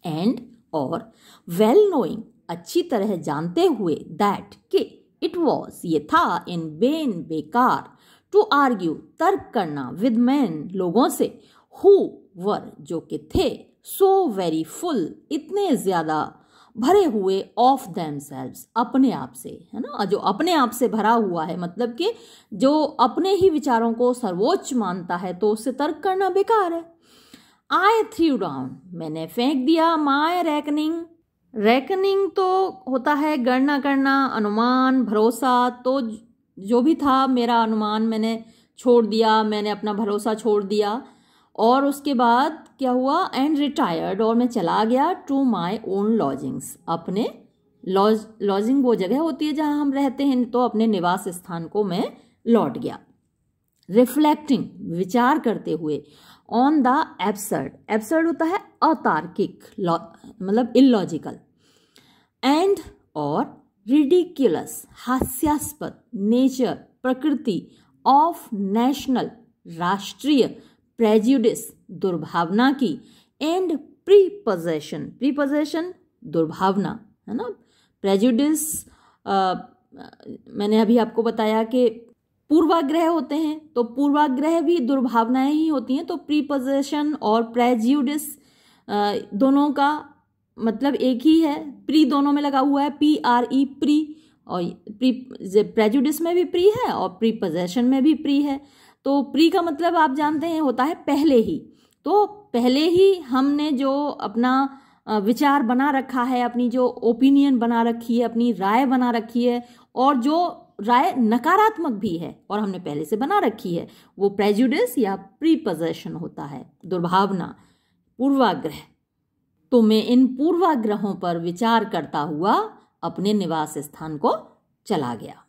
एंड और वेल नोइंग अच्छी तरह जानते हुए दैट कि इट वॉज ये था इन बेन बेकार टू आर्ग्यू तर्क करना विद मैन लोगों से हु वर जो कि थे सो वेरी फुल इतने ज़्यादा भरे हुए ऑफ दैम सेल्व अपने आप से है ना जो अपने आप से भरा हुआ है मतलब कि जो अपने ही विचारों को सर्वोच्च मानता है तो उससे तर्क करना बेकार है आई थ्रू डाउन मैंने फेंक दिया माई रैकनिंग रैकनिंग तो होता है गणना करना अनुमान भरोसा तो जो भी था मेरा अनुमान मैंने छोड़ दिया मैंने अपना भरोसा छोड़ दिया और उसके बाद क्या हुआ एंड रिटायर्ड और मैं चला गया टू माई ओन लॉजिंग्स अपने लॉज लॉजिंग वो जगह होती है जहाँ हम रहते हैं तो अपने निवास स्थान को मैं लौट गया रिफ्लेक्टिंग विचार करते हुए ऑन द एबसर्ड एबसर्ड होता है अतार्किक मतलब इलॉजिकल एंड और रिडिक्यूलस हास्यास्पद नेचर प्रकृति ऑफ नेशनल राष्ट्रीय प्रेजुडिस दुर्भावना की एंड प्रीपोजेशन प्रीपोजेशन दुर्भावना है ना प्रेजुडिस मैंने अभी आपको बताया कि पूर्वाग्रह होते हैं तो पूर्वाग्रह भी दुर्भावनाएं ही होती हैं तो प्रीपोजेशन और प्रेज्यूडिस दोनों का मतलब एक ही है प्री दोनों में लगा हुआ है पी आर ई प्री और प्री प्रेजुडिस में भी प्री है और प्रीपोजेशन में भी प्री है तो प्री का मतलब आप जानते हैं होता है पहले ही तो पहले ही हमने जो अपना विचार बना रखा है अपनी जो ओपिनियन बना रखी है अपनी राय बना रखी है और जो राय नकारात्मक भी है और हमने पहले से बना रखी है वो प्रेजुडिस या प्रीपोजेशन होता है दुर्भावना पूर्वाग्रह तो मैं इन पूर्वाग्रहों पर विचार करता हुआ अपने निवास स्थान को चला गया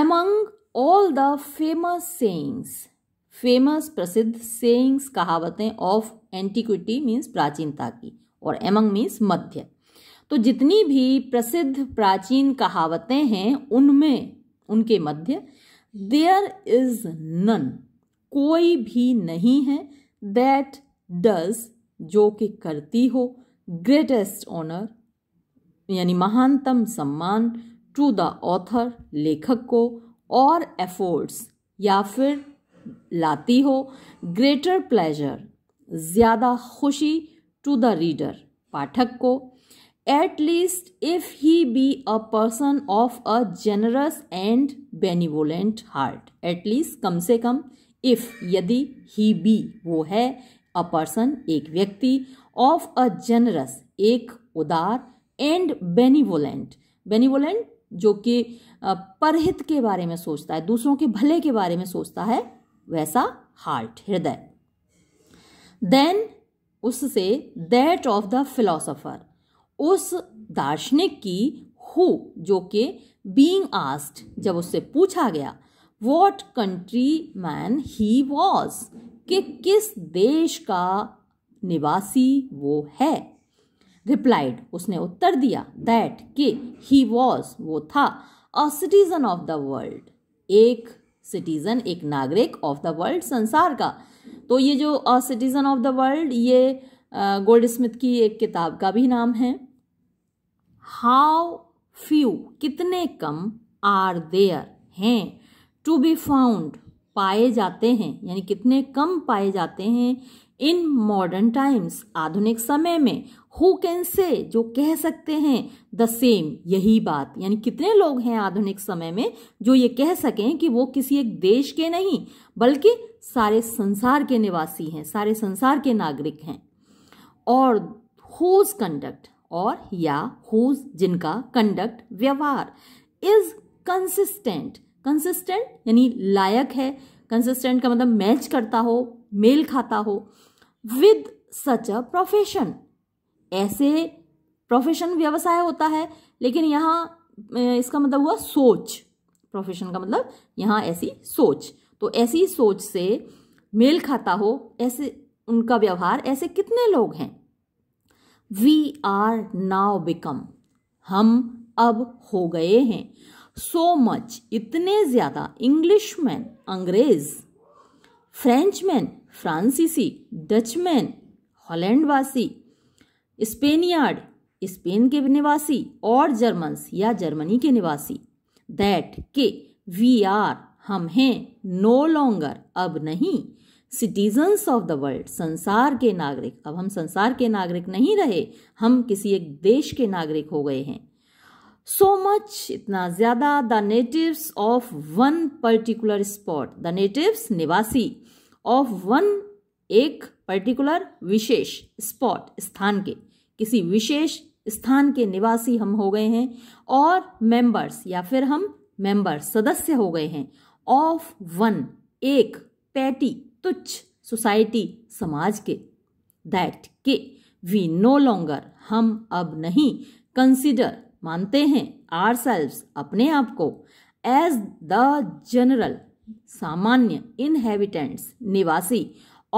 among all the famous sayings famous प्रसिद्ध सेइंग्स कहावतें ऑफ एंटीक्विटी मीन्स प्राचीनता की और एमंग मीन्स मध्य तो जितनी भी प्रसिद्ध प्राचीन कहावतें हैं उनमें उनके मध्य देयर इज नन कोई भी नहीं है दैट डज जो कि करती हो ग्रेटेस्ट ऑनर यानी महानतम सम्मान टू द ऑथर लेखक को और एफोर्ड्स या फिर लाती हो ग्रेटर प्लेजर ज़्यादा खुशी टू द रीडर पाठक को at least if he be a person of a generous and benevolent heart at least कम से कम इफ यदि ही बी वो है अ पर्सन एक व्यक्ति ऑफ अ जेनरस एक उदार एंड बेनिवोलेंट बेनिवोलेंट जो कि परहित के बारे में सोचता है दूसरों के भले के बारे में सोचता है वैसा हार्ट हृदय देन उससे दैट ऑफ द फिलोसोफर उस दार्शनिक की हु जो कि बींग आस्ट जब उससे पूछा गया what countryman he was कि किस देश का निवासी वो है रिप्लाइड उसने उत्तर दिया दैट कि ही वॉज वो था a citizen of the world एक सिटीजन एक नागरिक ऑफ द वर्ल्ड संसार का तो ये जो a citizen of the world ये गोल्ड स्मिथ की एक किताब का भी नाम है हाउ फ्यू कितने कम आर देयर हैं टू बी फाउंड पाए जाते हैं यानी कितने कम पाए जाते हैं इन मॉडर्न टाइम्स आधुनिक समय में हु कैन से जो कह सकते हैं द सेम यही बात यानी कितने लोग हैं आधुनिक समय में जो ये कह सकें कि वो किसी एक देश के नहीं बल्कि सारे संसार के निवासी हैं सारे संसार के नागरिक हैं और हुज कंडक्ट और या हुज जिनका कंडक्ट व्यवहार इज कंसिस्टेंट कंसिस्टेंट यानी लायक है कंसिस्टेंट का मतलब मैच करता हो मेल खाता हो विद सच अ प्रोफेशन ऐसे प्रोफेशन व्यवसाय होता है लेकिन यहाँ इसका मतलब हुआ सोच प्रोफेशन का मतलब यहाँ ऐसी सोच तो ऐसी सोच से मेल खाता हो ऐसे उनका व्यवहार ऐसे कितने लोग हैं वी आर नाव बिकम हम अब हो गए हैं सो मच इतने ज़्यादा इंग्लिशमैन अंग्रेज फ्रेंचमैन फ्रांसीसी डचमैन हॉलैंडवासी स्पेनियार्ड स्पेन के निवासी और जर्मन्स या जर्मनी के निवासी दैट के वी आर हम हैं नो लॉन्गर अब नहीं सिटीजन्स ऑफ द वर्ल्ड संसार के नागरिक अब हम संसार के नागरिक नहीं रहे हम किसी एक देश के नागरिक हो गए हैं सो so मच इतना ज्यादा the natives of one particular spot the natives निवासी ऑफ वन एक पर्टिकुलर विशेष स्पॉट स्थान के किसी विशेष स्थान के निवासी हम हो गए हैं और मेंबर्स या फिर हम मेंबर सदस्य हो गए हैं ऑफ वन एक पैटी तुच्छ सोसाइटी समाज के दैट के वी नो लॉन्गर हम अब नहीं कंसिडर मानते हैं आर सेल्व अपने आप को एज द जनरल सामान्य इनहेबिटेंट्स निवासी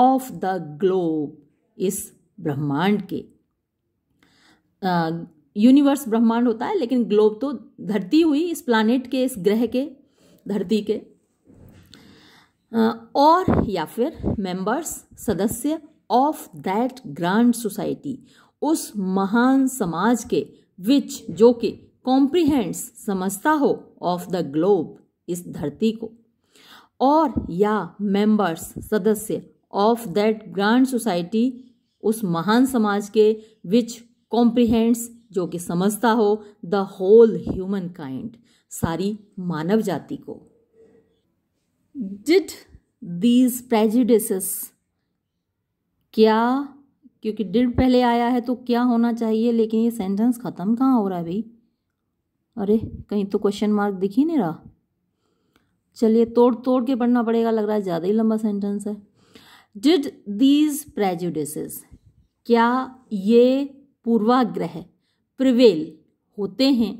ऑफ द ग्लोब इस ब्रह्मांड के यूनिवर्स ब्रह्मांड होता है लेकिन ग्लोब तो धरती हुई इस प्लानट के इस ग्रह के धरती के और या फिर मेंबर्स सदस्य ऑफ दैट ग्रांड सोसाइटी उस महान समाज के विच जो कि कॉम्प्रिहेंड्स समझता हो ऑफ द ग्लोब इस धरती को और या मेंबर्स सदस्य ऑफ दैट ग्रांड सोसाइटी उस महान समाज के विच कॉम्प्रिहेंड्स जो कि समझता हो द होल ह्यूमन काइंड सारी मानव जाति को डिड दीज प्रेजिडिस क्या क्योंकि डिड पहले आया है तो क्या होना चाहिए लेकिन ये सेंटेंस ख़त्म कहाँ हो रहा है भाई अरे कहीं तो क्वेश्चन मार्क दिख ही नहीं रहा चलिए तोड़ तोड़ के पढ़ना पड़ेगा लग रहा है ज़्यादा ही लंबा सेंटेंस है डिड दीज प्रेजुडिस क्या ये पूर्वाग्रह प्रिवेल होते हैं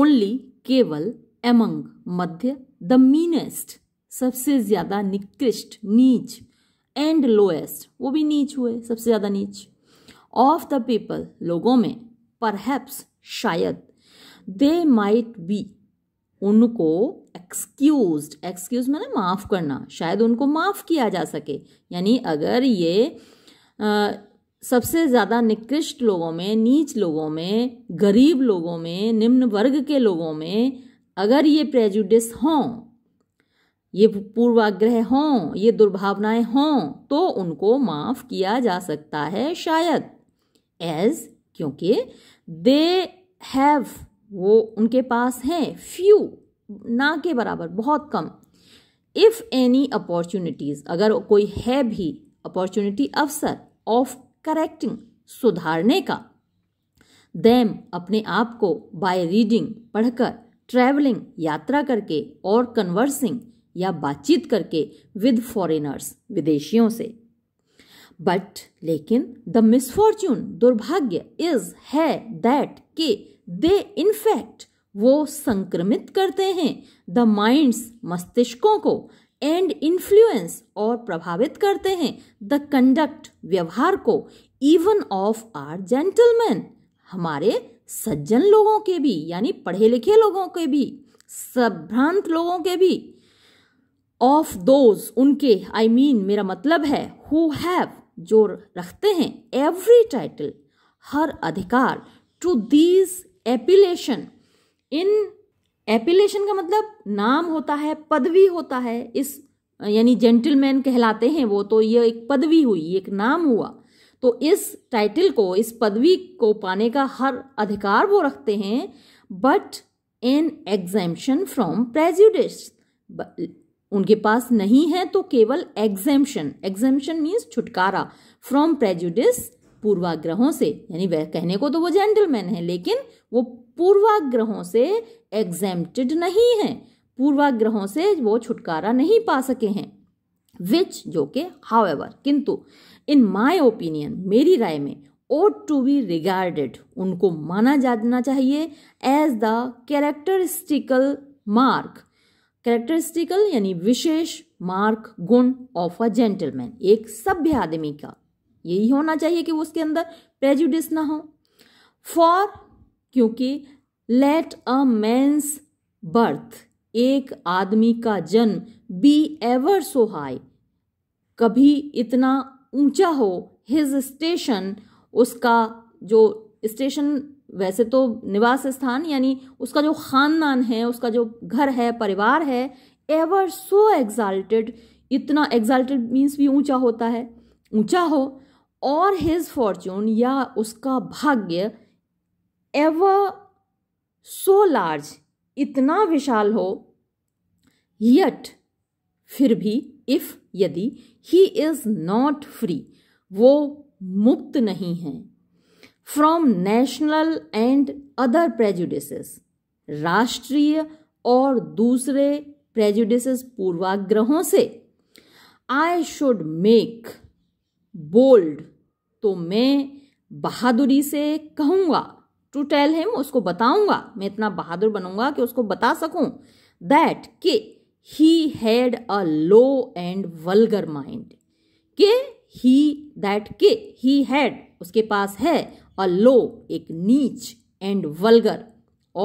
ओनली केवल एमंग मध्य द मीनेस्ट सबसे ज़्यादा निकृष्ट नीच एंड लोएस्ट वो भी नीच हुए सबसे ज़्यादा नीच ऑफ द पीपल लोगों में परहैप्स शायद दे माइट बी उनको एक्सक्यूज एक्सक्यूज मैंने माफ़ करना शायद उनको माफ़ किया जा सके यानी अगर ये सबसे ज़्यादा निकृष्ट लोगों में नीच लोगों में गरीब लोगों में निम्न वर्ग के लोगों में अगर ये प्रेजुडिस हों ये पूर्वाग्रह हों ये दुर्भावनाएं हों तो उनको माफ़ किया जा सकता है शायद एज क्योंकि दे हैव वो उनके पास हैं फ्यू ना के बराबर बहुत कम इफ़ एनी अपॉर्चुनिटीज़ अगर कोई है भी अपॉर्चुनिटी अवसर ऑफ करेक्टिंग सुधारने का दैम अपने आप को बाय रीडिंग पढ़कर ट्रैवलिंग यात्रा करके और कन्वर्सिंग या बातचीत करके विद फॉरेनर्स विदेशियों से बट लेकिन द मिसफॉर्च्यून दुर्भाग्य इज है दैट के दे इनफैक्ट वो संक्रमित करते हैं द माइंड्स मस्तिष्कों को एंड इन्फ्लुएंस और प्रभावित करते हैं द कंडक्ट व्यवहार को इवन ऑफ आर जेंटलमैन हमारे सज्जन लोगों के भी यानी पढ़े लिखे लोगों के भी संभ्रांत लोगों के भी ऑफ दोज उनके आई I मीन mean, मेरा मतलब है हु हैव जो रखते हैं एवरी टाइटल हर अधिकार टू दीज एपिलेशन इन एपिलेशन का मतलब नाम होता है पदवी होता है इस यानी जेंटलमैन कहलाते हैं वो तो ये एक पदवी हुई एक नाम हुआ तो इस टाइटल को इस पदवी को पाने का हर अधिकार वो रखते हैं but an exemption from prejudice उनके पास नहीं है तो केवल एग्जेम्पन एग्जेम्पन मीन्स छुटकारा फ्रॉम प्रेजुडिस पूर्वाग्रहों से यानी वह कहने को तो वो जेंटलमैन है लेकिन वो पूर्वाग्रहों से एग्जेम्प्टेड नहीं हैं पूर्वाग्रहों से वो छुटकारा नहीं पा सके हैं विच जो के हाउ एवर किंतु इन माय ओपिनियन मेरी राय में ओट टू बी रिगार्डेड उनको माना जाना चाहिए as the characteristical mark characteristical यानी विशेष मार्क गुण ऑफ अ जेंटलमैन एक सभ्य आदमी का यही होना चाहिए कि उसके अंदर प्रेजुडिस ना हो फॉर क्योंकि लेट अ मैंस बर्थ एक आदमी का जन्म बी एवर सो हाई कभी इतना ऊंचा हो हिज स्टेशन उसका जो स्टेशन वैसे तो निवास स्थान यानी उसका जो खानदान है उसका जो घर है परिवार है एवर सो एग्जाल्टेड इतना एग्जाल्टेड मीन्स भी ऊंचा होता है ऊंचा हो और हिज फॉर्चून या उसका भाग्य एवर सो लार्ज इतना विशाल हो यट फिर भी इफ यदि ही इज नॉट फ्री वो मुक्त नहीं है from national and other prejudices राष्ट्रीय और दूसरे प्रेजुडिसेस पूर्वाग्रहों से आई शुड मेक बोल्ड तो मैं बहादुरी से कहूँगा टू टेल हिम उसको बताऊंगा मैं इतना बहादुर बनूंगा कि उसको बता सकूं दैट कि he had a low and vulgar mind के ही दैट के ही हैड उसके पास है अ लो एक नीच एंड वलगर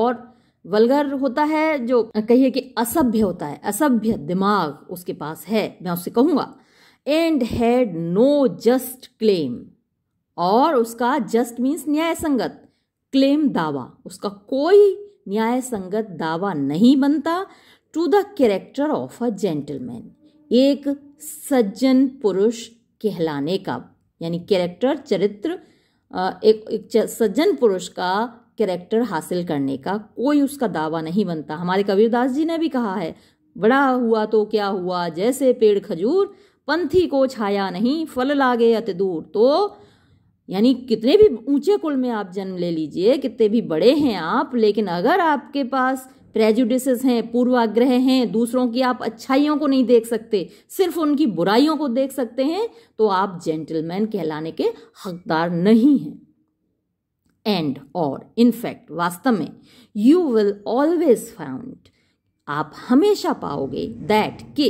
और वलगर होता है जो कहिए कि असभ्य होता है असभ्य दिमाग उसके पास है मैं उससे कहूंगा and had no just claim और उसका जस्ट मीन्स न्याय संगत क्लेम दावा उसका कोई न्याय संगत दावा नहीं बनता to the character of a gentleman एक सज्जन पुरुष कहलाने का यानी कैरेक्टर चरित्र एक, एक सज्जन पुरुष का कैरेक्टर हासिल करने का कोई उसका दावा नहीं बनता हमारे कबीरदास जी ने भी कहा है बड़ा हुआ तो क्या हुआ जैसे पेड़ खजूर पंथी को छाया नहीं फल लागे अति दूर तो यानी कितने भी ऊंचे कुल में आप जन्म ले लीजिए कितने भी बड़े हैं आप लेकिन अगर आपके पास प्रेजुडिस हैं पूर्वाग्रह हैं दूसरों की आप अच्छाइयों को नहीं देख सकते सिर्फ उनकी बुराइयों को देख सकते हैं तो आप जेंटलमैन कहलाने के हकदार नहीं हैं एंड और इनफैक्ट वास्तव में यू विल ऑलवेज फाउंड आप हमेशा पाओगे दैट कि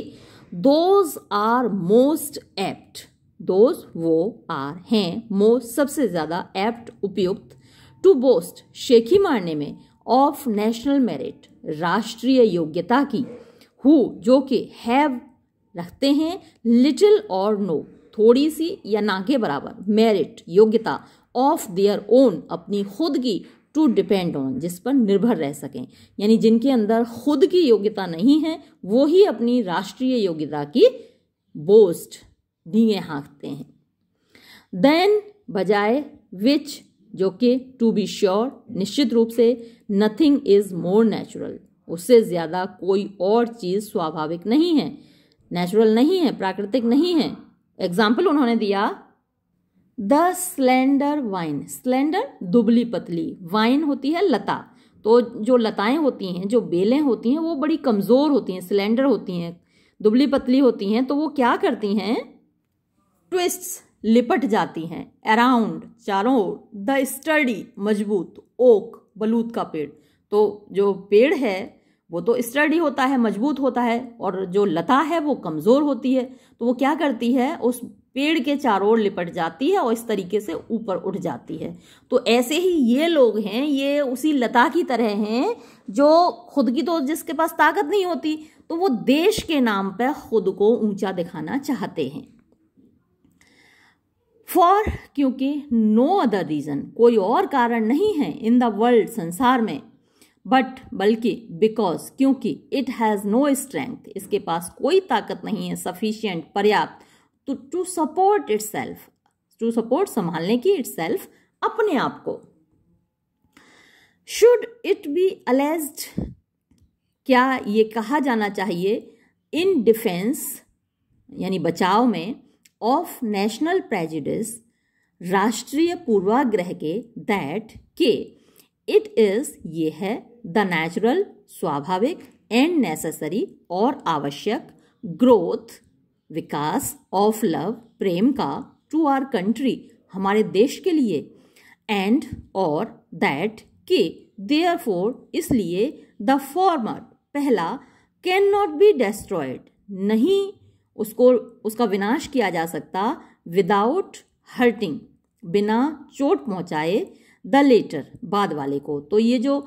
those are most apt those वो आर हैं मो सबसे ज़्यादा एप्ट उपयुक्त टू बोस्ट शेखी मारने में ऑफ नेशनल मेरिट राष्ट्रीय योग्यता की हु जो कि हैव रखते हैं लिटिल और नो थोड़ी सी या ना के बराबर मेरिट योग्यता ऑफ देयर ओन अपनी खुद की टू डिपेंड ऑन जिस पर निर्भर रह सकें यानी जिनके अंदर खुद की योग्यता नहीं है वो ही अपनी राष्ट्रीय योग्यता की बोस्ट दिए हाँकते हैं देन बजाय विच जो कि टू बी श्योर निश्चित रूप से नथिंग इज़ मोर नेचुरल उससे ज़्यादा कोई और चीज़ स्वाभाविक नहीं है नेचुरल नहीं है प्राकृतिक नहीं है एग्जाम्पल उन्होंने दिया द स्लेंडर वाइन स्लेंडर दुबली पतली वाइन होती है लता तो जो लताएं होती हैं जो बेलें होती हैं वो बड़ी कमज़ोर होती हैं स्लेंडर होती हैं दुबली पतली होती हैं तो वो क्या करती हैं ट्विस्ट्स लिपट जाती हैं अराउंड चारों ओर द स्टडी मजबूत ओक बलूत का पेड़ तो जो पेड़ है वो तो स्टडी होता है मजबूत होता है और जो लता है वो कमज़ोर होती है तो वो क्या करती है उस पेड़ के चारों ओर लिपट जाती है और इस तरीके से ऊपर उठ जाती है तो ऐसे ही ये लोग हैं ये उसी लता की तरह हैं जो खुद की तो जिसके पास ताकत नहीं होती तो वो देश के नाम पर खुद को ऊंचा दिखाना चाहते हैं फॉर क्योंकि नो अदर रीज़न कोई और कारण नहीं है इन द वर्ल्ड संसार में बट बल्कि बिकॉज क्योंकि इट हैज़ नो स्ट्रेंथ इसके पास कोई ताकत नहीं है सफिशियंट पर्याप्त to support its self to support संभालने की इट्स सेल्फ अपने आप को शुड इट बी अलेज क्या ये कहा जाना चाहिए इन डिफेंस यानी बचाव में ऑफ़ नेशनल प्रेजिडिस राष्ट्रीय पूर्वाग्रह के दैट के इट इज ये है द नेचुरल स्वाभाविक एंड नेसेसरी और आवश्यक ग्रोथ विकास ऑफ लव प्रेम का टू आर कंट्री हमारे देश के लिए एंड और दैट के देयर फोर इसलिए द फॉर्मर पहला कैन नॉट बी डेस्ट्रॉयड नहीं उसको उसका विनाश किया जा सकता विदाउट हर्टिंग बिना चोट पहुंचाए द लेटर बाद वाले को तो ये जो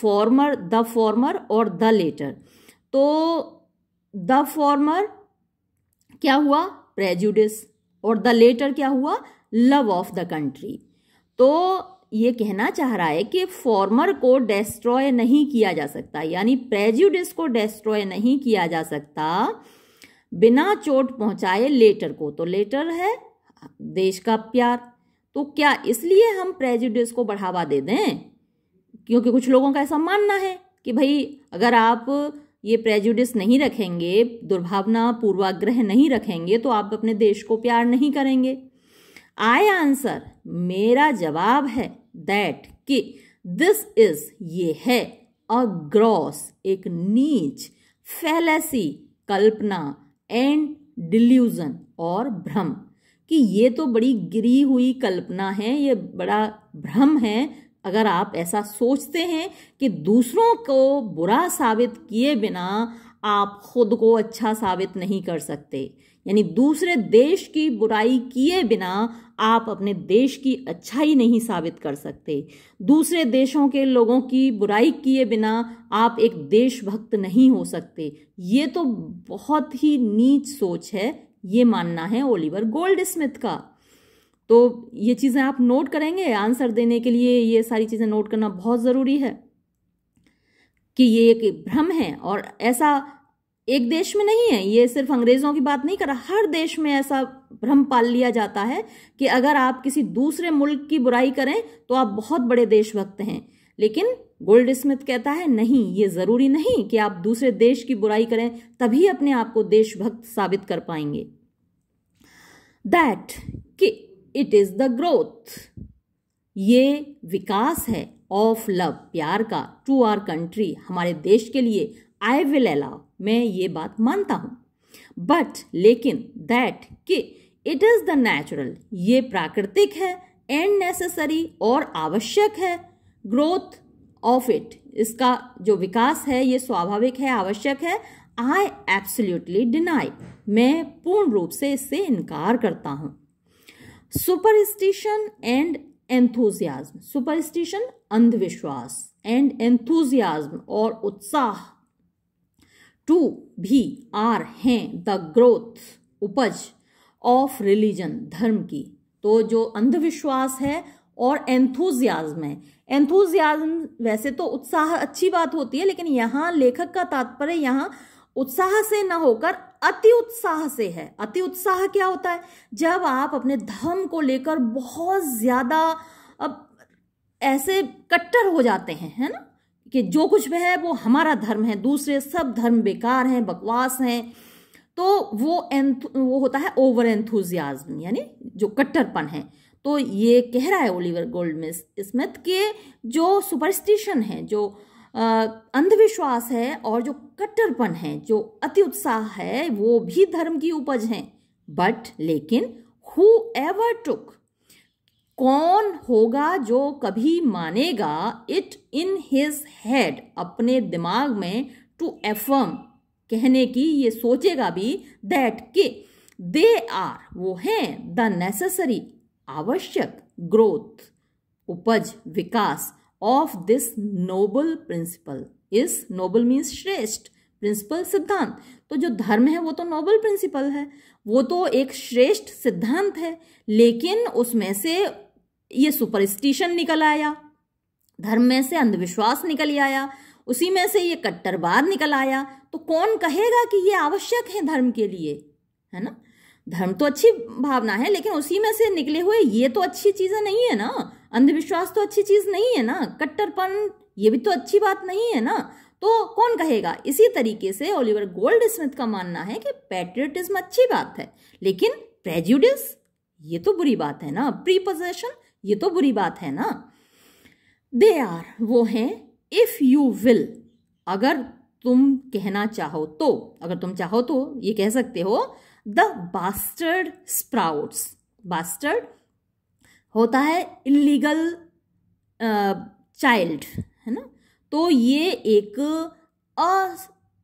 फॉर्मर द फॉर्मर और द लेटर तो द फॉर्मर क्या हुआ प्रेजुडिस और द लेटर क्या हुआ लव ऑफ द कंट्री तो ये कहना चाह रहा है कि फॉर्मर को डेस्ट्रॉय नहीं किया जा सकता यानी प्रेजुडिस को डेस्ट्रॉय नहीं किया जा सकता बिना चोट पहुंचाए लेटर को तो लेटर है देश का प्यार तो क्या इसलिए हम प्रेजुडिस को बढ़ावा दे दें क्योंकि कुछ लोगों का ऐसा मानना है कि भाई अगर आप ये प्रेजुडिस नहीं रखेंगे दुर्भावना पूर्वाग्रह नहीं रखेंगे तो आप अपने देश को प्यार नहीं करेंगे आई आंसर मेरा जवाब है दैट कि दिस इज ये है अ ग्रॉस एक नीच फैलेसी कल्पना एंड डिल्यूजन और भ्रम कि ये तो बड़ी गिरी हुई कल्पना है ये बड़ा भ्रम है अगर आप ऐसा सोचते हैं कि दूसरों को बुरा साबित किए बिना आप खुद को अच्छा साबित नहीं कर सकते यानी दूसरे देश की बुराई किए बिना आप अपने देश की अच्छाई नहीं साबित कर सकते दूसरे देशों के लोगों की बुराई किए बिना आप एक देशभक्त नहीं हो सकते ये तो बहुत ही नीच सोच है ये मानना है ओलिवर गोल्ड स्मिथ का तो ये चीज़ें आप नोट करेंगे आंसर देने के लिए ये सारी चीज़ें नोट करना बहुत ज़रूरी है कि ये एक भ्रम है और ऐसा एक देश में नहीं है ये सिर्फ अंग्रेजों की बात नहीं कर रहा हर देश में ऐसा भ्रम पाल लिया जाता है कि अगर आप किसी दूसरे मुल्क की बुराई करें तो आप बहुत बड़े देशभक्त हैं लेकिन गोल्ड स्मिथ कहता है नहीं ये ज़रूरी नहीं कि आप दूसरे देश की बुराई करें तभी अपने आप को देशभक्त साबित कर पाएंगे दैट कि इट इज़ द ग्रोथ ये विकास है ऑफ लव प्यार का टू आर कंट्री हमारे देश के लिए आई विल अलाउ मैं ये बात मानता हूँ बट लेकिन दैट कि इट इज़ द नेचुरल ये प्राकृतिक है एंड नेसेसरी और आवश्यक है ग्रोथ ऑफ इट इसका जो विकास है ये स्वाभाविक है आवश्यक है आई एब्सोल्यूटली डिनाई मैं पूर्ण रूप से इससे इनकार करता हूँ सुपरस्टिशन एंड एंथुजियाज्म सुपरस्टिशन अंधविश्वास एंड एंथुजियाज्म और उत्साह टू भी आर हैं द ग्रोथ उपज ऑफ रिलीजन धर्म की तो जो अंधविश्वास है और एंथुजियाज्म है एंथुजियाज्म वैसे तो उत्साह अच्छी बात होती है लेकिन यहाँ लेखक का तात्पर्य यहाँ उत्साह से न होकर अति उत्साह से है अति उत्साह क्या होता है जब आप अपने धर्म को लेकर बहुत ज़्यादा अब ऐसे कट्टर हो जाते हैं है ना कि जो कुछ भी है वो हमारा धर्म है दूसरे सब धर्म बेकार हैं बकवास हैं तो वो वो होता है ओवर एंथुजियाज्म यानी जो कट्टरपन है तो ये कह रहा है ओलिवर गोल्ड स्मिथ के जो सुपरस्टिशन है जो अंधविश्वास है और जो कट्टरपन है जो अति उत्साह है वो भी धर्म की उपज है बट लेकिन हु एवर टुक कौन होगा जो कभी मानेगा इट इन हिज हेड अपने दिमाग में टू एफर्म कहने की ये सोचेगा भी दैट के दे आर वो हैं द नेसेसरी आवश्यक ग्रोथ उपज विकास ऑफ दिस नोबल प्रिंसिपल इस नोबल मीन्स श्रेष्ठ प्रिंसिपल सिद्धांत तो जो धर्म है वो तो नोबल प्रिंसिपल है वो तो एक श्रेष्ठ सिद्धांत है लेकिन उसमें से ये सुपरस्टिशन निकल आया धर्म में से अंधविश्वास निकल आया उसी में से ये कट्टरवाद निकल आया तो कौन कहेगा कि ये आवश्यक है धर्म के लिए है ना धर्म तो अच्छी भावना है लेकिन उसी में से निकले हुए ये तो अच्छी चीजें नहीं है ना अंधविश्वास तो अच्छी चीज नहीं है ना कट्टरपन ये भी तो अच्छी बात नहीं है ना तो कौन कहेगा इसी तरीके से ओलिवर गोल्ड स्मिथ का मानना है कि पैट्रियटिज्म अच्छी बात है लेकिन प्रेजुडिस ये तो बुरी बात है ना प्रीपोजेशन ये तो बुरी बात है ना दे आर वो हैं इफ़ यू विल अगर तुम कहना चाहो तो अगर तुम चाहो तो ये कह सकते हो द बास्टर्ड स्प्राउट्स बास्टर्ड होता है इलीगल चाइल्ड है ना तो ये एक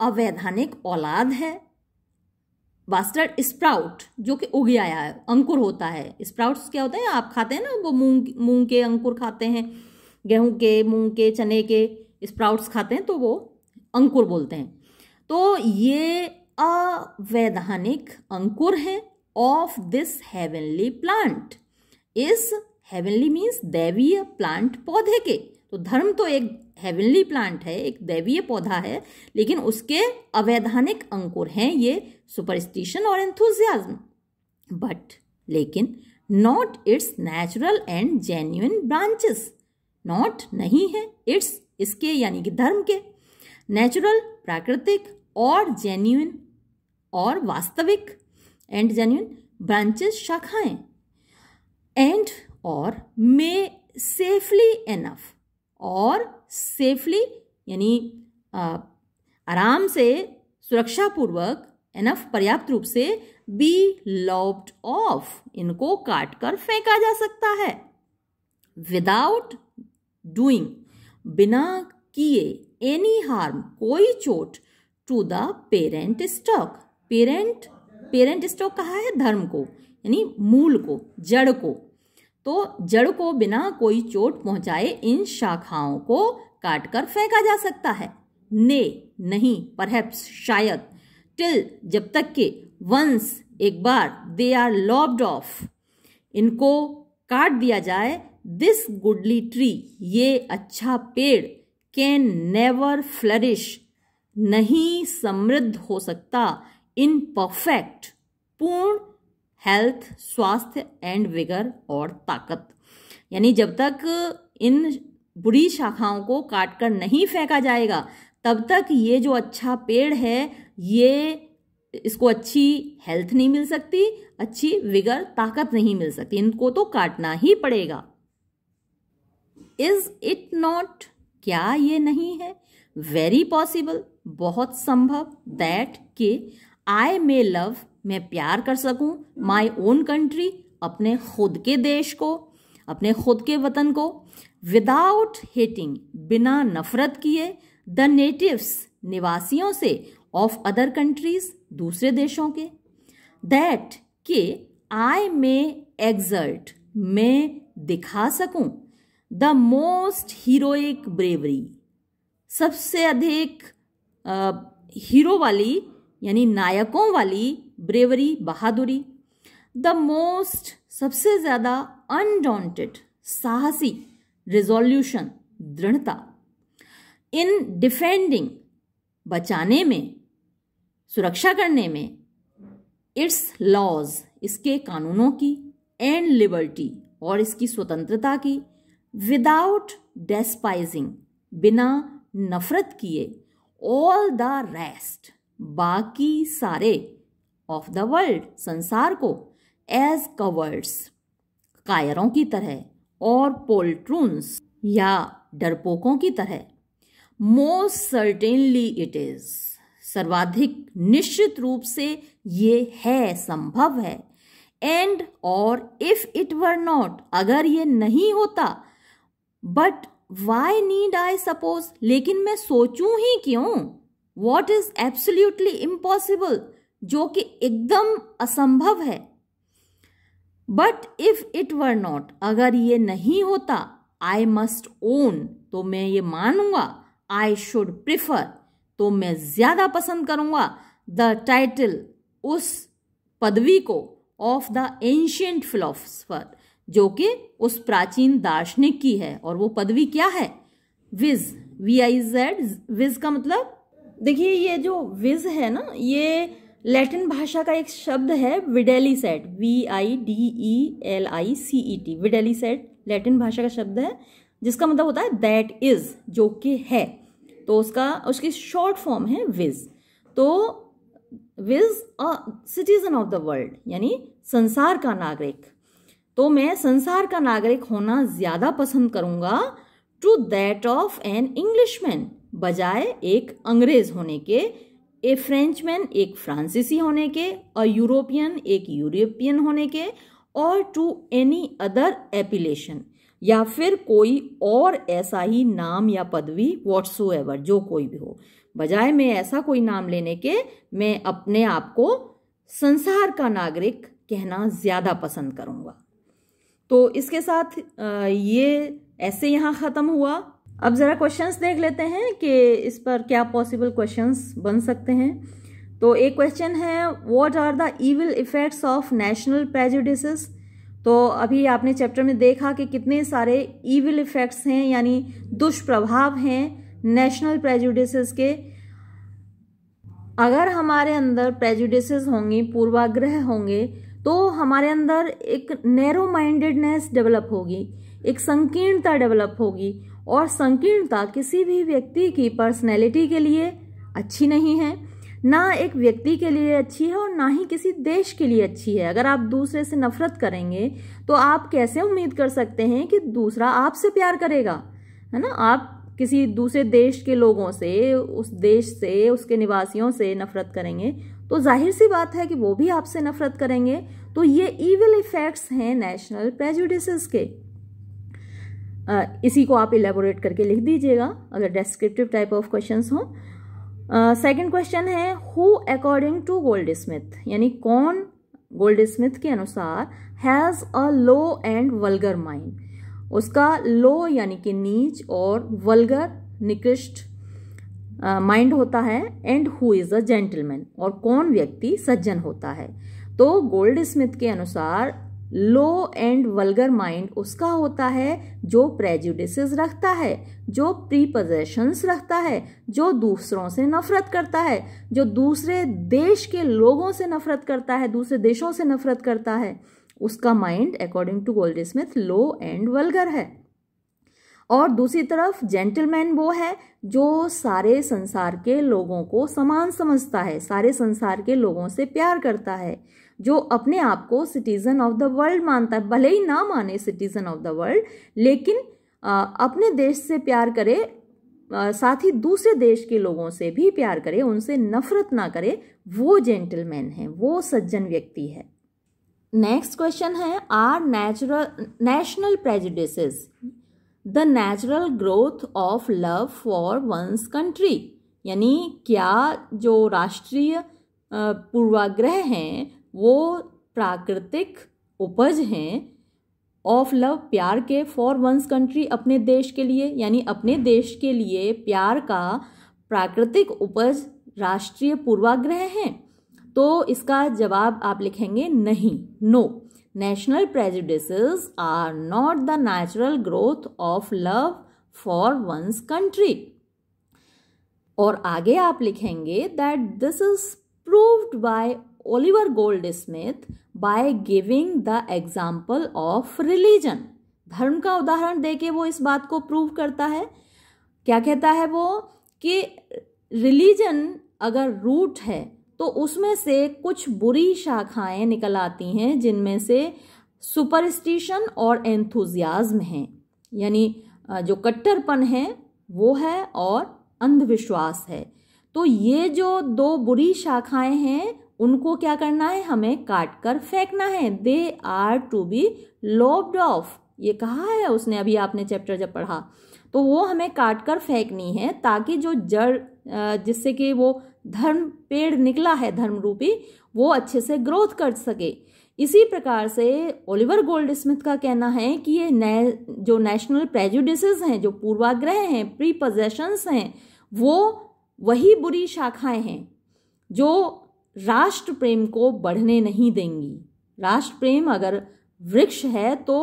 अवैधानिक औलाद है बास्टर्ड स्प्राउट जो कि उग आया है अंकुर होता है स्प्राउट्स क्या होता है आप खाते हैं ना वो मूंग मूंग के अंकुर खाते हैं गेहूं के मूंग के चने के स्प्राउट्स खाते हैं तो वो अंकुर बोलते हैं तो ये अवैधानिक अंकुर हैं ऑफ दिस हेवनली प्लांट इस हेवनली मीन्स दैवीय प्लांट पौधे के तो धर्म तो एक हेवनली प्लांट है एक दैवीय पौधा है लेकिन उसके अवैधानिक अंकुर हैं ये सुपरस्टिशन और एंथुजियाज्म बट लेकिन not its natural and genuine branches not नहीं है इट्स इसके यानी कि धर्म के नेचुरल प्राकृतिक और जेन्यून और वास्तविक एंड जेन्यून ब्रांचेस शाखाएं एंड और मे सेफली एनफ और सेफली यानी आराम से सुरक्षापूर्वक एनफ पर्याप्त रूप से बी लॉब्ड ऑफ इनको काट कर फेंका जा सकता है विदाउट डूइंग बिना किए एनी हार्म कोई चोट to the parent stock parent parent stock कहा है धर्म को यानी मूल को जड़ को तो जड़ को बिना कोई चोट पहुंचाए इन शाखाओं को काटकर फेंका जा सकता है ने नहीं परहैप्स शायद टिल जब तक के वंस एक बार दे आर लॉब्ड ऑफ इनको काट दिया जाए दिस गुडली ट्री ये अच्छा पेड़ कैन नेवर फ्लरिश नहीं समृद्ध हो सकता इन परफेक्ट पूर्ण हेल्थ स्वास्थ्य एंड विगर और ताकत यानी जब तक इन बुरी शाखाओं को काट कर नहीं फेंका जाएगा तब तक ये जो अच्छा पेड़ है ये इसको अच्छी हेल्थ नहीं मिल सकती अच्छी विगर ताकत नहीं मिल सकती इनको तो काटना ही पड़ेगा इज इट नॉट क्या ये नहीं है वेरी पॉसिबल बहुत संभव दैट के आई मे लव मैं प्यार कर सकूं माय ओन कंट्री अपने खुद के देश को अपने खुद के वतन को विदाउट हेटिंग बिना नफरत किए द नेटिव्स निवासियों से ऑफ अदर कंट्रीज दूसरे देशों के दैट के आई मे एग्जर्ट मैं दिखा सकूं द मोस्ट हीरोइक ब्रेवरी सबसे अधिक हीरो वाली यानी नायकों वाली ब्रेवरी बहादुरी द मोस्ट सबसे ज़्यादा अनडॉन्टेड साहसी रिजोल्यूशन दृढ़ता इन डिफेंडिंग बचाने में सुरक्षा करने में इट्स लॉज इसके कानूनों की एंड लिबर्टी और इसकी स्वतंत्रता की विदाउट डेस्पाइजिंग बिना नफरत किए ऑल द रेस्ट बाकी सारे ऑफ द वर्ल्ड संसार को एज कवर्ड्स कायरों की तरह और पोल्ट्रून्स या डरपोकों की तरह मोस्ट सर्टेनली इट इज सर्वाधिक निश्चित रूप से ये है संभव है एंड और इफ इट वर नॉट अगर ये नहीं होता but why need I suppose लेकिन मैं सोचूं ही क्यों वॉट इज एब्सोल्यूटली इम्पॉसिबल जो कि एकदम असंभव है but if it were not अगर ये नहीं होता आई मस्ट ओन तो मैं ये मानूंगा आई शुड प्रिफर तो मैं ज्यादा पसंद करूंगा द टाइटल उस पदवी को ऑफ द एंशियंट फिलोसफर जो कि उस प्राचीन दार्शनिक की है और वो पदवी क्या है viz V I Z viz का मतलब देखिए ये जो विज है ना ये लैटिन भाषा का एक शब्द है videlicet V I D E e L I C E e T videlicet Latin भाषा का शब्द है जिसका मतलब होता है दैट इज जो कि है तो उसका उसकी शॉर्ट फॉर्म है विज तो viz a citizen of the world यानी संसार का नागरिक तो मैं संसार का नागरिक होना ज़्यादा पसंद करूंगा to that of an Englishman बजाय एक अंग्रेज होने के ए फ्रेंचमैन एक फ्रांसीसी होने के और यूरोपियन एक यूरोपियन होने के और टू एनी अदर एपिलेशन या फिर कोई और ऐसा ही नाम या पदवी वॉट्सो एवर जो कोई भी हो बजाय मैं ऐसा कोई नाम लेने के मैं अपने आप को संसार का नागरिक कहना ज़्यादा पसंद करूँगा तो इसके साथ ये ऐसे यहाँ ख़त्म हुआ अब ज़रा क्वेश्चंस देख लेते हैं कि इस पर क्या पॉसिबल क्वेश्चंस बन सकते हैं तो एक क्वेश्चन है what are the evil effects of national prejudices तो अभी आपने चैप्टर में देखा कि कितने सारे ईविल इफ़ेक्ट्स हैं यानी दुष्प्रभाव हैं नेशनल प्रेजुडिसेस के अगर हमारे अंदर प्रेजुडिसेस होंगी पूर्वाग्रह होंगे तो हमारे अंदर एक नैरो माइंडेडनेस डेवलप होगी एक संकीर्णता डेवलप होगी और संकीर्णता किसी भी व्यक्ति की पर्सनैलिटी के लिए अच्छी नहीं है ना एक व्यक्ति के लिए अच्छी है और ना ही किसी देश के लिए अच्छी है अगर आप दूसरे से नफरत करेंगे तो आप कैसे उम्मीद कर सकते हैं कि दूसरा आपसे प्यार करेगा है ना आप किसी दूसरे देश के लोगों से उस देश से उसके निवासियों से नफरत करेंगे तो जाहिर सी बात है कि वो भी आपसे नफरत करेंगे तो ये इविल इफ़ेक्ट्स हैं नेशनल प्रेजुडिस के इसी को आप इलेबोरेट करके लिख दीजिएगा अगर डेस्क्रिप्टिव टाइप ऑफ क्वेश्चन हो सेकेंड क्वेश्चन है who according to Goldsmith यानी कौन गोल्ड स्मिथ के अनुसार has a low and vulgar mind उसका लो यानी कि नीच और वल्गर निकृष्ट माइंड होता है and who is a gentleman और कौन व्यक्ति सज्जन होता है तो गोल्ड स्मिथ के अनुसार लो एंड वल्गर माइंड उसका होता है जो प्रेजुडिसेस रखता है जो प्रीपोजेशंस रखता है जो दूसरों से नफरत करता है जो दूसरे देश के लोगों से नफरत करता है दूसरे देशों से नफरत करता है उसका mind according to Goldsmith low and vulgar है और दूसरी तरफ जेंटलमैन वो है जो सारे संसार के लोगों को समान समझता है सारे संसार के लोगों से प्यार करता है जो अपने आप को सिटीज़न ऑफ द वर्ल्ड मानता है भले ही ना माने सिटीज़न ऑफ द वर्ल्ड लेकिन अपने देश से प्यार करे साथ ही दूसरे देश के लोगों से भी प्यार करे उनसे नफरत ना करे वो जेंटलमैन है वो सज्जन व्यक्ति है नेक्स्ट क्वेश्चन है are natural national prejudice the natural growth of love for one's country यानी क्या जो राष्ट्रीय पूर्वाग्रह हैं वो प्राकृतिक उपज हैं ऑफ लव प्यार के फॉर वंस कंट्री अपने देश के लिए यानी अपने देश के लिए प्यार का प्राकृतिक उपज राष्ट्रीय पूर्वाग्रह है तो इसका जवाब आप लिखेंगे नहीं no national prejudice are not the natural growth of love for one's country और आगे आप लिखेंगे that this is proved by Goldsmith by giving the example of religion धर्म का उदाहरण देके वो इस बात को प्रूव करता है क्या कहता है वो कि रिलीजन अगर रूट है तो उसमें से कुछ बुरी शाखाएं निकल आती हैं जिनमें से सुपरस्टिशन और एंथुजियाज्म हैं यानी जो कट्टरपन है वो है और अंधविश्वास है तो ये जो दो बुरी शाखाएं हैं उनको क्या करना है हमें काट कर फेंकना है they are to be lopped off ये कहा है उसने अभी आपने चैप्टर जब पढ़ा तो वो हमें काट कर फेंकनी है ताकि जो जड़ जिससे कि वो धर्म पेड़ निकला है धर्म रूपी वो अच्छे से ग्रोथ कर सके इसी प्रकार से ओलिवर गोल्ड स्मिथ का कहना है कि ये ने, जो नेशनल प्रेजुडिसेस हैं जो पूर्वाग्रह हैं प्री पोजेशंस हैं वो वही बुरी शाखाएं हैं जो राष्ट्र प्रेम को बढ़ने नहीं देंगी राष्ट्र प्रेम अगर वृक्ष है तो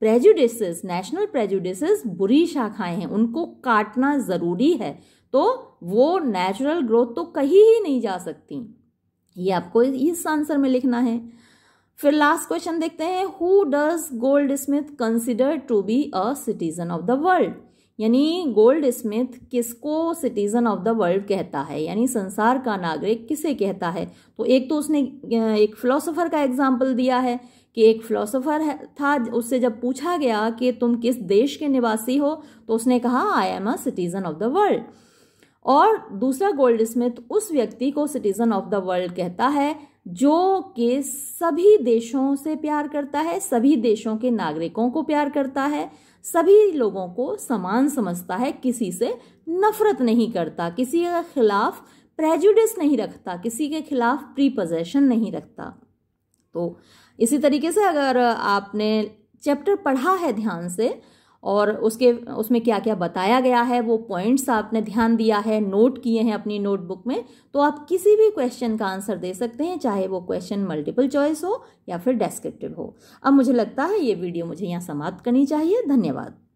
प्रेजुडिसेस नेशनल प्रेजुडिसेस बुरी शाखाएं हैं उनको काटना ज़रूरी है तो वो नेचुरल ग्रोथ तो कहीं ही नहीं जा सकती ये आपको इस आंसर में लिखना है फिर लास्ट क्वेश्चन देखते हैं who does Goldsmith consider to be a citizen of the world यानी गोल्ड स्मिथ किसको सिटीज़न ऑफ द वर्ल्ड कहता है यानी संसार का नागरिक किसे कहता है तो एक तो उसने एक फ़िलोसोफ़र का एग्जाम्पल दिया है कि एक फ़िलोसोफ़र था उससे जब पूछा गया कि तुम किस देश के निवासी हो तो उसने कहा I am a citizen of the world और दूसरा गोल्ड स्मिथ उस व्यक्ति को सिटीज़न ऑफ द वर्ल्ड कहता है जो कि सभी देशों से प्यार करता है सभी देशों के नागरिकों को प्यार करता है सभी लोगों को समान समझता है किसी से नफरत नहीं करता किसी के खिलाफ प्रेजुडिस नहीं रखता किसी के खिलाफ प्रीपोजेशन नहीं रखता तो इसी तरीके से अगर आपने चैप्टर पढ़ा है ध्यान से और उसके उसमें क्या क्या बताया गया है वो पॉइंट्स आपने ध्यान दिया है नोट किए हैं अपनी नोटबुक में तो आप किसी भी क्वेश्चन का आंसर दे सकते हैं चाहे वो क्वेश्चन मल्टीपल चॉइस हो या फिर डेस्क्रिप्टिव हो अब मुझे लगता है ये वीडियो मुझे यहाँ समाप्त करनी चाहिए धन्यवाद